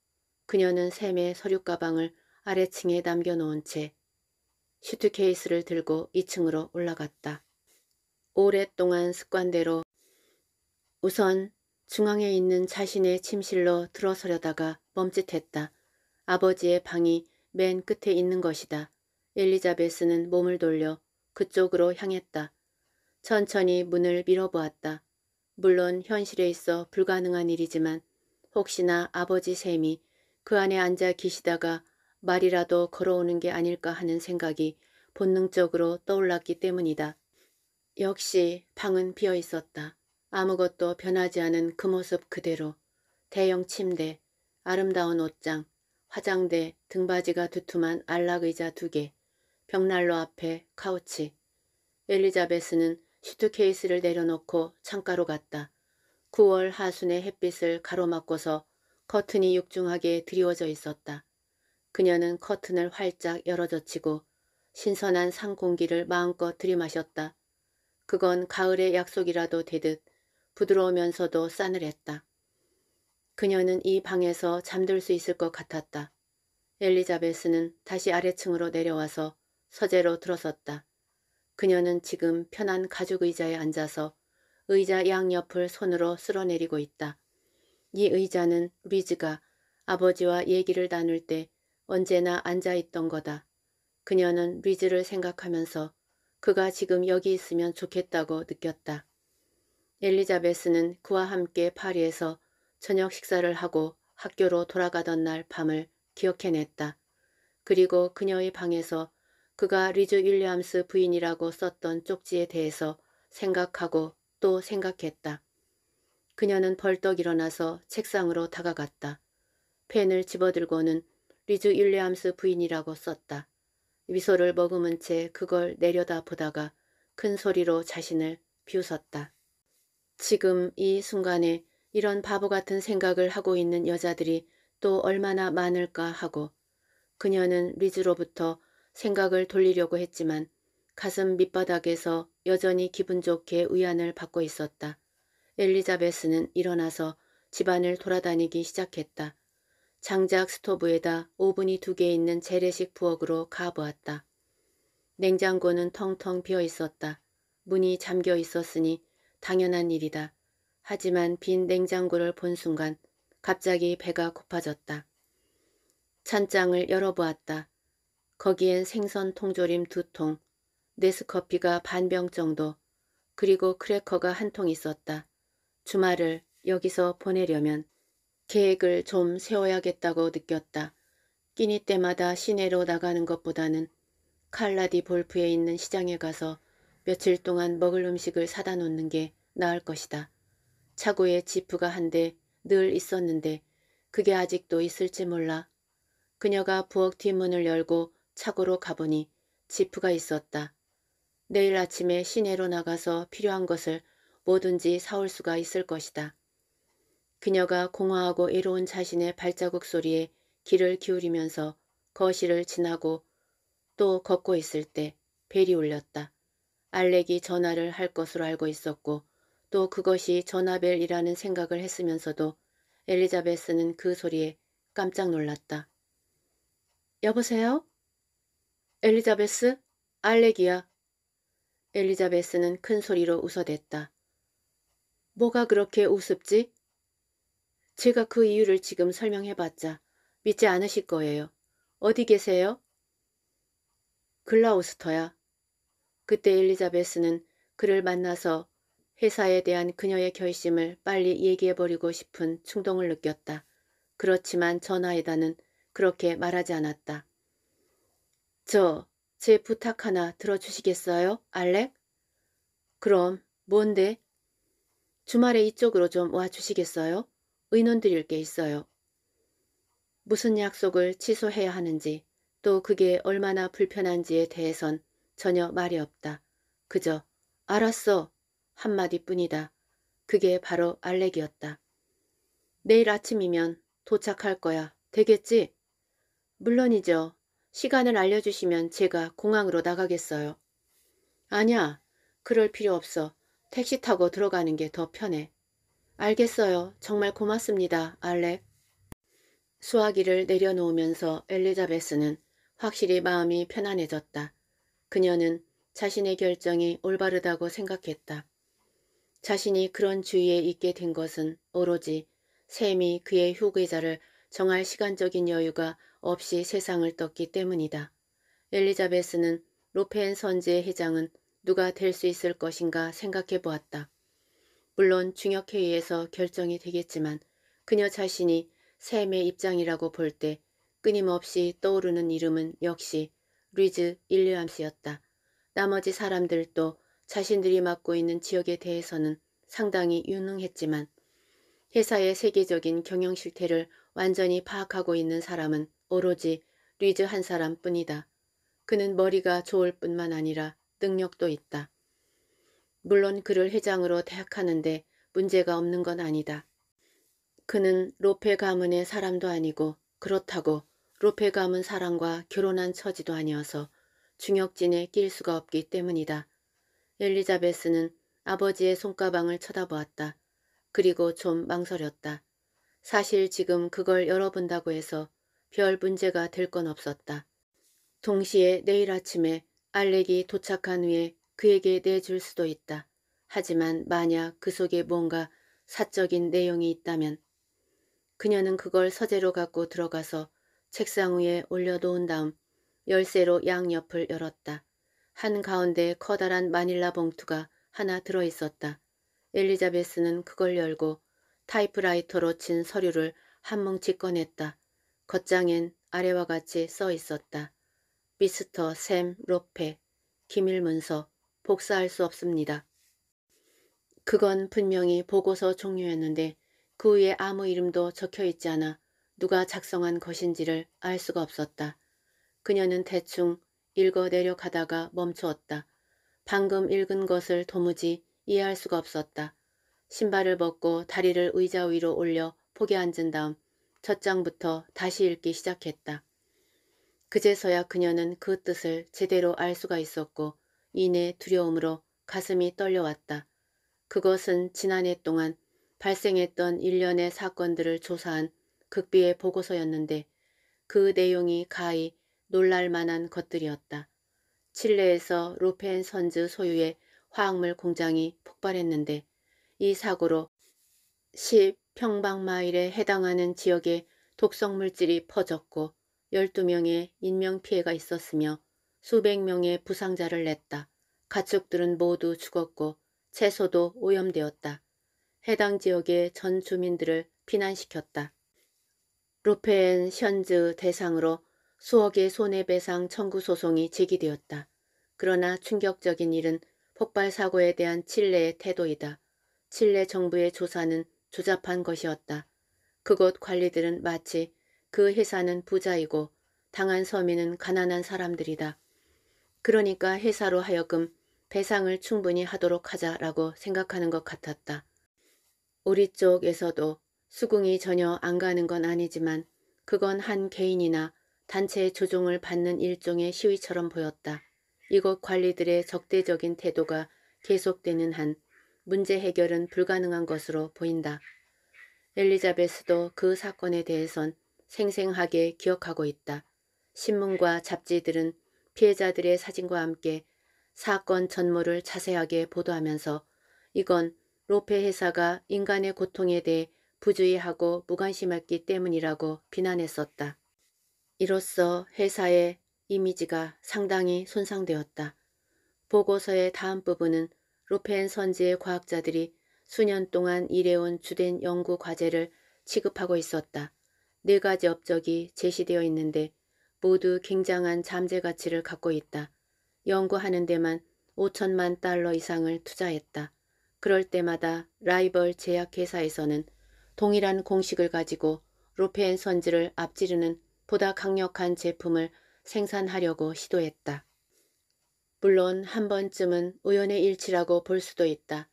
그녀는 샘의 서류 가방을 아래층에 남겨놓은 채 슈트케이스를 들고 2층으로 올라갔다. 오랫동안 습관대로 우선 중앙에 있는 자신의 침실로 들어서려다가 멈칫했다. 아버지의 방이 맨 끝에 있는 것이다. 엘리자베스는 몸을 돌려 그쪽으로 향했다. 천천히 문을 밀어보았다. 물론 현실에 있어 불가능한 일이지만 혹시나 아버지 샘이 그 안에 앉아 계시다가 말이라도 걸어오는 게 아닐까 하는 생각이 본능적으로 떠올랐기 때문이다. 역시 방은 비어 있었다. 아무것도 변하지 않은 그 모습 그대로 대형 침대, 아름다운 옷장, 화장대, 등받이가 두툼한 안락의자 두 개, 벽난로 앞에 카우치. 엘리자베스는 슈트케이스를 내려놓고 창가로 갔다. 9월 하순의 햇빛을 가로막고서 커튼이 육중하게 드리워져 있었다. 그녀는 커튼을 활짝 열어젖히고 신선한 산공기를 마음껏 들이마셨다. 그건 가을의 약속이라도 되듯 부드러우면서도 싸늘했다. 그녀는 이 방에서 잠들 수 있을 것 같았다. 엘리자베스는 다시 아래층으로 내려와서 서재로 들어섰다. 그녀는 지금 편한 가죽 의자에 앉아서 의자 양옆을 손으로 쓸어내리고 있다. 이 의자는 리즈가 아버지와 얘기를 나눌 때 언제나 앉아있던 거다. 그녀는 리즈를 생각하면서 그가 지금 여기 있으면 좋겠다고 느꼈다. 엘리자베스는 그와 함께 파리에서 저녁 식사를 하고 학교로 돌아가던 날 밤을 기억해냈다. 그리고 그녀의 방에서 그가 리즈 윌리엄스 부인이라고 썼던 쪽지에 대해서 생각하고 또 생각했다. 그녀는 벌떡 일어나서 책상으로 다가갔다. 펜을 집어들고는 리즈 윌리암스 부인이라고 썼다. 미소를 머금은 채 그걸 내려다 보다가 큰 소리로 자신을 비웃었다. 지금 이 순간에 이런 바보 같은 생각을 하고 있는 여자들이 또 얼마나 많을까 하고 그녀는 리즈로부터 생각을 돌리려고 했지만 가슴 밑바닥에서 여전히 기분 좋게 의안을 받고 있었다. 엘리자베스는 일어나서 집안을 돌아다니기 시작했다. 장작 스토브에다 오븐이 두 개 있는 재래식 부엌으로 가보았다. 냉장고는 텅텅 비어 있었다. 문이 잠겨 있었으니 당연한 일이다. 하지만 빈 냉장고를 본 순간 갑자기 배가 고파졌다. 찬장을 열어보았다. 거기엔 생선 통조림 두 통, 네스커피가 반 병 정도, 그리고 크래커가 한 통 있었다. 주말을 여기서 보내려면 계획을 좀 세워야겠다고 느꼈다. 끼니 때마다 시내로 나가는 것보다는 칼라디 볼프에 있는 시장에 가서 며칠 동안 먹을 음식을 사다 놓는 게 나을 것이다. 차고에 지프가 한 대 늘 있었는데 그게 아직도 있을지 몰라. 그녀가 부엌 뒷문을 열고 차고로 가보니 지프가 있었다. 내일 아침에 시내로 나가서 필요한 것을 뭐든지 사올 수가 있을 것이다. 그녀가 공허하고 외로운 자신의 발자국 소리에 귀를 기울이면서 거실을 지나고 또 걷고 있을 때 벨이 울렸다. 알렉이 전화를 할 것으로 알고 있었고 또 그것이 전화벨이라는 생각을 했으면서도 엘리자베스는 그 소리에 깜짝 놀랐다. 여보세요? 엘리자베스? 알렉이야. 엘리자베스는 큰 소리로 웃어댔다. 뭐가 그렇게 우습지? 제가 그 이유를 지금 설명해봤자 믿지 않으실 거예요. 어디 계세요? 글라우스터야. 그때 엘리자베스는 그를 만나서 회사에 대한 그녀의 결심을 빨리 얘기해버리고 싶은 충동을 느꼈다. 그렇지만 전화에다는 그렇게 말하지 않았다. 저, 제 부탁 하나 들어주시겠어요, 알렉? 그럼, 뭔데? 주말에 이쪽으로 좀 와주시겠어요? 의논 드릴 게 있어요. 무슨 약속을 취소해야 하는지 또 그게 얼마나 불편한지에 대해선 전혀 말이 없다. 그저 알았어 한마디뿐이다. 그게 바로 알렉이었다. 내일 아침이면 도착할 거야. 되겠지? 물론이죠. 시간을 알려주시면 제가 공항으로 나가겠어요. 아냐, 그럴 필요 없어. 택시 타고 들어가는 게 더 편해. 알겠어요. 정말 고맙습니다. 알렉. 수화기를 내려놓으면서 엘리자베스는 확실히 마음이 편안해졌다. 그녀는 자신의 결정이 올바르다고 생각했다. 자신이 그런 주위에 있게 된 것은 오로지 샘이 그의 휴게자를 정할 시간적인 여유가 없이 세상을 떴기 때문이다. 엘리자베스는 로펜 선지의 회장은 누가 될 수 있을 것인가 생각해 보았다. 물론 중역회의에서 결정이 되겠지만 그녀 자신이 샘의 입장이라고 볼 때 끊임없이 떠오르는 이름은 역시 리즈 일리암스였다. 나머지 사람들도 자신들이 맡고 있는 지역에 대해서는 상당히 유능했지만 회사의 세계적인 경영 실태를 완전히 파악하고 있는 사람은 오로지 리즈 한 사람뿐이다. 그는 머리가 좋을 뿐만 아니라 능력도 있다. 물론 그를 회장으로 대학하는데 문제가 없는 건 아니다. 그는 로페 가문의 사람도 아니고 그렇다고 로페 가문 사람과 결혼한 처지도 아니어서 중역진에 낄 수가 없기 때문이다. 엘리자베스는 아버지의 손가방을 쳐다보았다. 그리고 좀 망설였다. 사실 지금 그걸 열어본다고 해서 별 문제가 될 건 없었다. 동시에 내일 아침에 알렉이 도착한 후에 그에게 내줄 수도 있다. 하지만 만약 그 속에 뭔가 사적인 내용이 있다면 그녀는 그걸 서재로 갖고 들어가서 책상 위에 올려놓은 다음 열쇠로 양옆을 열었다. 한가운데 커다란 마닐라 봉투가 하나 들어있었다. 엘리자베스는 그걸 열고 타이프라이터로 친 서류를 한 뭉치 꺼냈다. 겉장엔 아래와 같이 써 있었다. 미스터 샘 로페 기밀문서 복사할 수 없습니다. 그건 분명히 보고서 종료였는데 그 위에 아무 이름도 적혀있지 않아 누가 작성한 것인지를 알 수가 없었다. 그녀는 대충 읽어 내려가다가 멈추었다. 방금 읽은 것을 도무지 이해할 수가 없었다. 신발을 벗고 다리를 의자 위로 올려 포개 앉은 다음 첫 장부터 다시 읽기 시작했다. 그제서야 그녀는 그 뜻을 제대로 알 수가 있었고 이내 두려움으로 가슴이 떨려왔다. 그것은 지난해 동안 발생했던 일련의 사건들을 조사한 극비의 보고서였는데 그 내용이 가히 놀랄만한 것들이었다. 칠레에서 로펜 선즈 소유의 화학물 공장이 폭발했는데 이 사고로 10평방마일에 해당하는 지역에 독성물질이 퍼졌고 12명의 인명피해가 있었으며 수백 명의 부상자를 냈다. 가축들은 모두 죽었고 채소도 오염되었다. 해당 지역의 전 주민들을 피난시켰다. 루페엔 션즈 대상으로 수억의 손해배상 청구 소송이 제기되었다. 그러나 충격적인 일은 폭발 사고에 대한 칠레의 태도이다. 칠레 정부의 조사는 조잡한 것이었다. 그곳 관리들은 마치 그 회사는 부자이고 당한 서민은 가난한 사람들이다. 그러니까 회사로 하여금 배상을 충분히 하도록 하자라고 생각하는 것 같았다. 우리 쪽에서도 수긍이 전혀 안 가는 건 아니지만 그건 한 개인이나 단체의 조종을 받는 일종의 시위처럼 보였다. 이곳 관리들의 적대적인 태도가 계속되는 한 문제 해결은 불가능한 것으로 보인다. 엘리자베스도 그 사건에 대해선 생생하게 기억하고 있다. 신문과 잡지들은 피해자들의 사진과 함께 사건 전모를 자세하게 보도하면서 이건 로페 회사가 인간의 고통에 대해 부주의하고 무관심했기 때문이라고 비난했었다. 이로써 회사의 이미지가 상당히 손상되었다. 보고서의 다음 부분은 로펜 선지의 과학자들이 수년 동안 일해온 주된 연구 과제를 취급하고 있었다. 네 가지 업적이 제시되어 있는데 모두 굉장한 잠재 가치를 갖고 있다. 연구하는 데만 5천만 달러 이상을 투자했다. 그럴 때마다 라이벌 제약회사에서는 동일한 공식을 가지고 로페엔 선지를 앞지르는 보다 강력한 제품을 생산하려고 시도했다. 물론 한 번쯤은 우연의 일치라고 볼 수도 있다.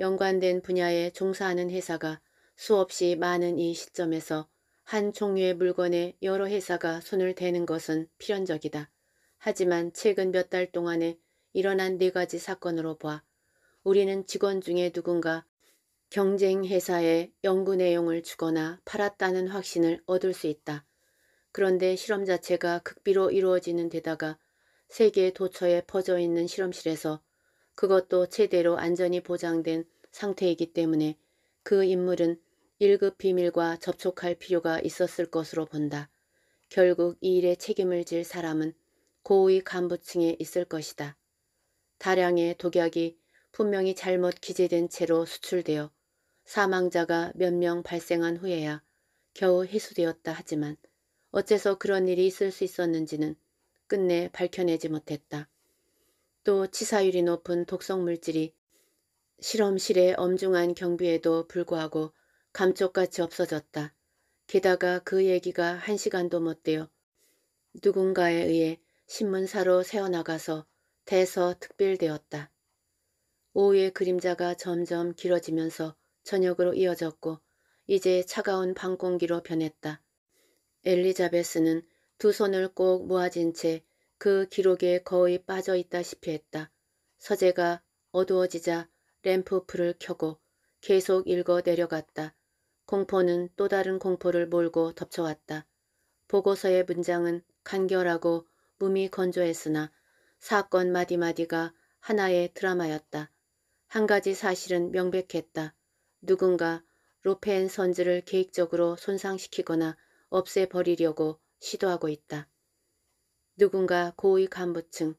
연관된 분야에 종사하는 회사가 수없이 많은 이 시점에서 한 종류의 물건에 여러 회사가 손을 대는 것은 필연적이다. 하지만 최근 몇 달 동안에 일어난 네 가지 사건으로 봐 우리는 직원 중에 누군가 경쟁 회사에 연구 내용을 주거나 팔았다는 확신을 얻을 수 있다. 그런데 실험 자체가 극비로 이루어지는 데다가 세계 도처에 퍼져 있는 실험실에서 그것도 제대로 안전이 보장된 상태이기 때문에 그 인물은 1급 비밀과 접촉할 필요가 있었을 것으로 본다. 결국 이 일에 책임을 질 사람은 고위 간부층에 있을 것이다. 다량의 독약이 분명히 잘못 기재된 채로 수출되어 사망자가 몇 명 발생한 후에야 겨우 해소되었다 하지만 어째서 그런 일이 있을 수 있었는지는 끝내 밝혀내지 못했다. 또 치사율이 높은 독성 물질이 실험실의 엄중한 경비에도 불구하고 감쪽같이 없어졌다. 게다가 그 얘기가 한 시간도 못 되어 누군가에 의해 신문사로 새어나가서 대서 특별되었다. 오후의 그림자가 점점 길어지면서 저녁으로 이어졌고 이제 차가운 밤 공기로 변했다. 엘리자베스는 두 손을 꼭 모아진 채 그 기록에 거의 빠져 있다시피 했다. 서재가 어두워지자 램프 불을 켜고 계속 읽어 내려갔다. 공포는 또 다른 공포를 몰고 덮쳐왔다. 보고서의 문장은 간결하고 무미 건조했으나 사건 마디마디가 하나의 드라마였다. 한 가지 사실은 명백했다. 누군가 로펜 선즈를 계획적으로 손상시키거나 없애버리려고 시도하고 있다. 누군가 고위 간부층,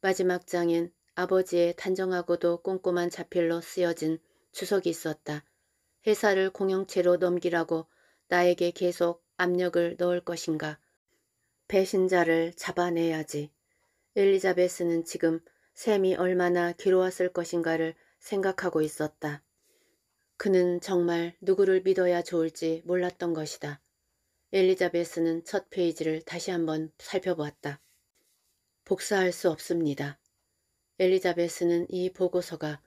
마지막 장엔 아버지의 단정하고도 꼼꼼한 자필로 쓰여진 주석이 있었다. 회사를 공영체로 넘기라고 나에게 계속 압력을 넣을 것인가. 배신자를 잡아내야지. 엘리자베스는 지금 샘이 얼마나 괴로웠을 것인가를 생각하고 있었다. 그는 정말 누구를 믿어야 좋을지 몰랐던 것이다. 엘리자베스는 첫 페이지를 다시 한번 살펴보았다. 복사할 수 없습니다. 엘리자베스는 이 보고서가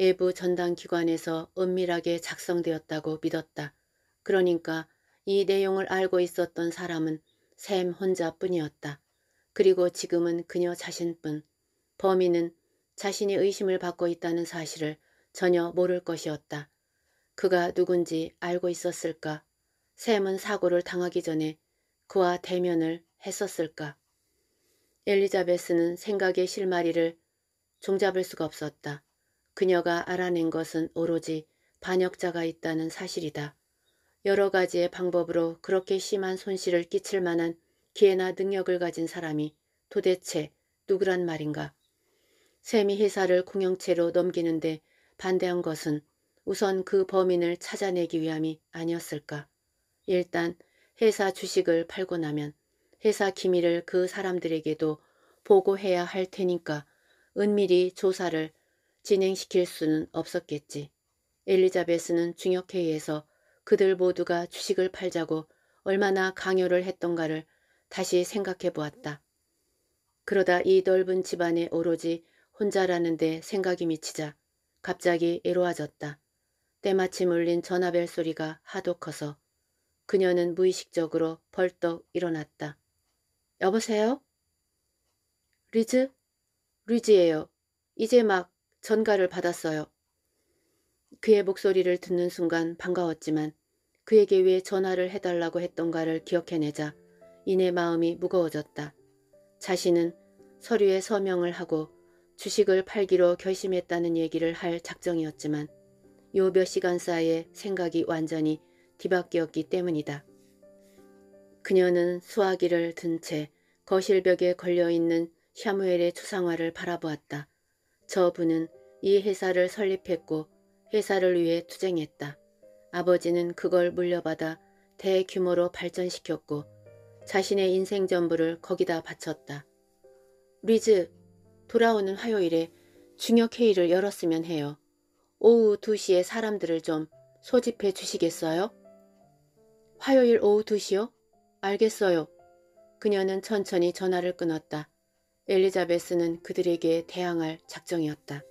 일부 전당기관에서 은밀하게 작성되었다고 믿었다. 그러니까 이 내용을 알고 있었던 사람은 샘 혼자뿐이었다. 그리고 지금은 그녀 자신뿐. 범인은 자신이 의심을 받고 있다는 사실을 전혀 모를 것이었다. 그가 누군지 알고 있었을까? 샘은 사고를 당하기 전에 그와 대면을 했었을까? 엘리자베스는 생각의 실마리를 종잡을 수가 없었다. 그녀가 알아낸 것은 오로지 반역자가 있다는 사실이다. 여러 가지의 방법으로 그렇게 심한 손실을 끼칠 만한 기회나 능력을 가진 사람이 도대체 누구란 말인가. 세미 회사를 공영체로 넘기는데 반대한 것은 우선 그 범인을 찾아내기 위함이 아니었을까. 일단 회사 주식을 팔고 나면 회사 기밀을 그 사람들에게도 보고해야 할 테니까 은밀히 조사를 진행시킬 수는 없었겠지. 엘리자베스는 중역회의에서 그들 모두가 주식을 팔자고 얼마나 강요를 했던가를 다시 생각해 보았다. 그러다 이 넓은 집안에 오로지 혼자라는데 생각이 미치자 갑자기 애로워졌다. 때마침 울린 전화벨 소리가 하도 커서 그녀는 무의식적으로 벌떡 일어났다. 여보세요? 리즈? 리즈예요. 이제 막 전가를 받았어요. 그의 목소리를 듣는 순간 반가웠지만 그에게 왜 전화를 해달라고 했던가를 기억해내자 이내 마음이 무거워졌다. 자신은 서류에 서명을 하고 주식을 팔기로 결심했다는 얘기를 할 작정이었지만 요 몇 시간 사이에 생각이 완전히 뒤바뀌었기 때문이다. 그녀는 수화기를 든 채 거실벽에 걸려있는 샤무엘의 초상화를 바라보았다. 저분은 이 회사를 설립했고 회사를 위해 투쟁했다. 아버지는 그걸 물려받아 대규모로 발전시켰고 자신의 인생 전부를 거기다 바쳤다. 리즈, 돌아오는 화요일에 중역회의를 열었으면 해요. 오후 2시에 사람들을 좀 소집해 주시겠어요? 화요일 오후 2시요? 알겠어요. 그녀는 천천히 전화를 끊었다. 엘리자베스는 그들에게 대항할 작정이었다.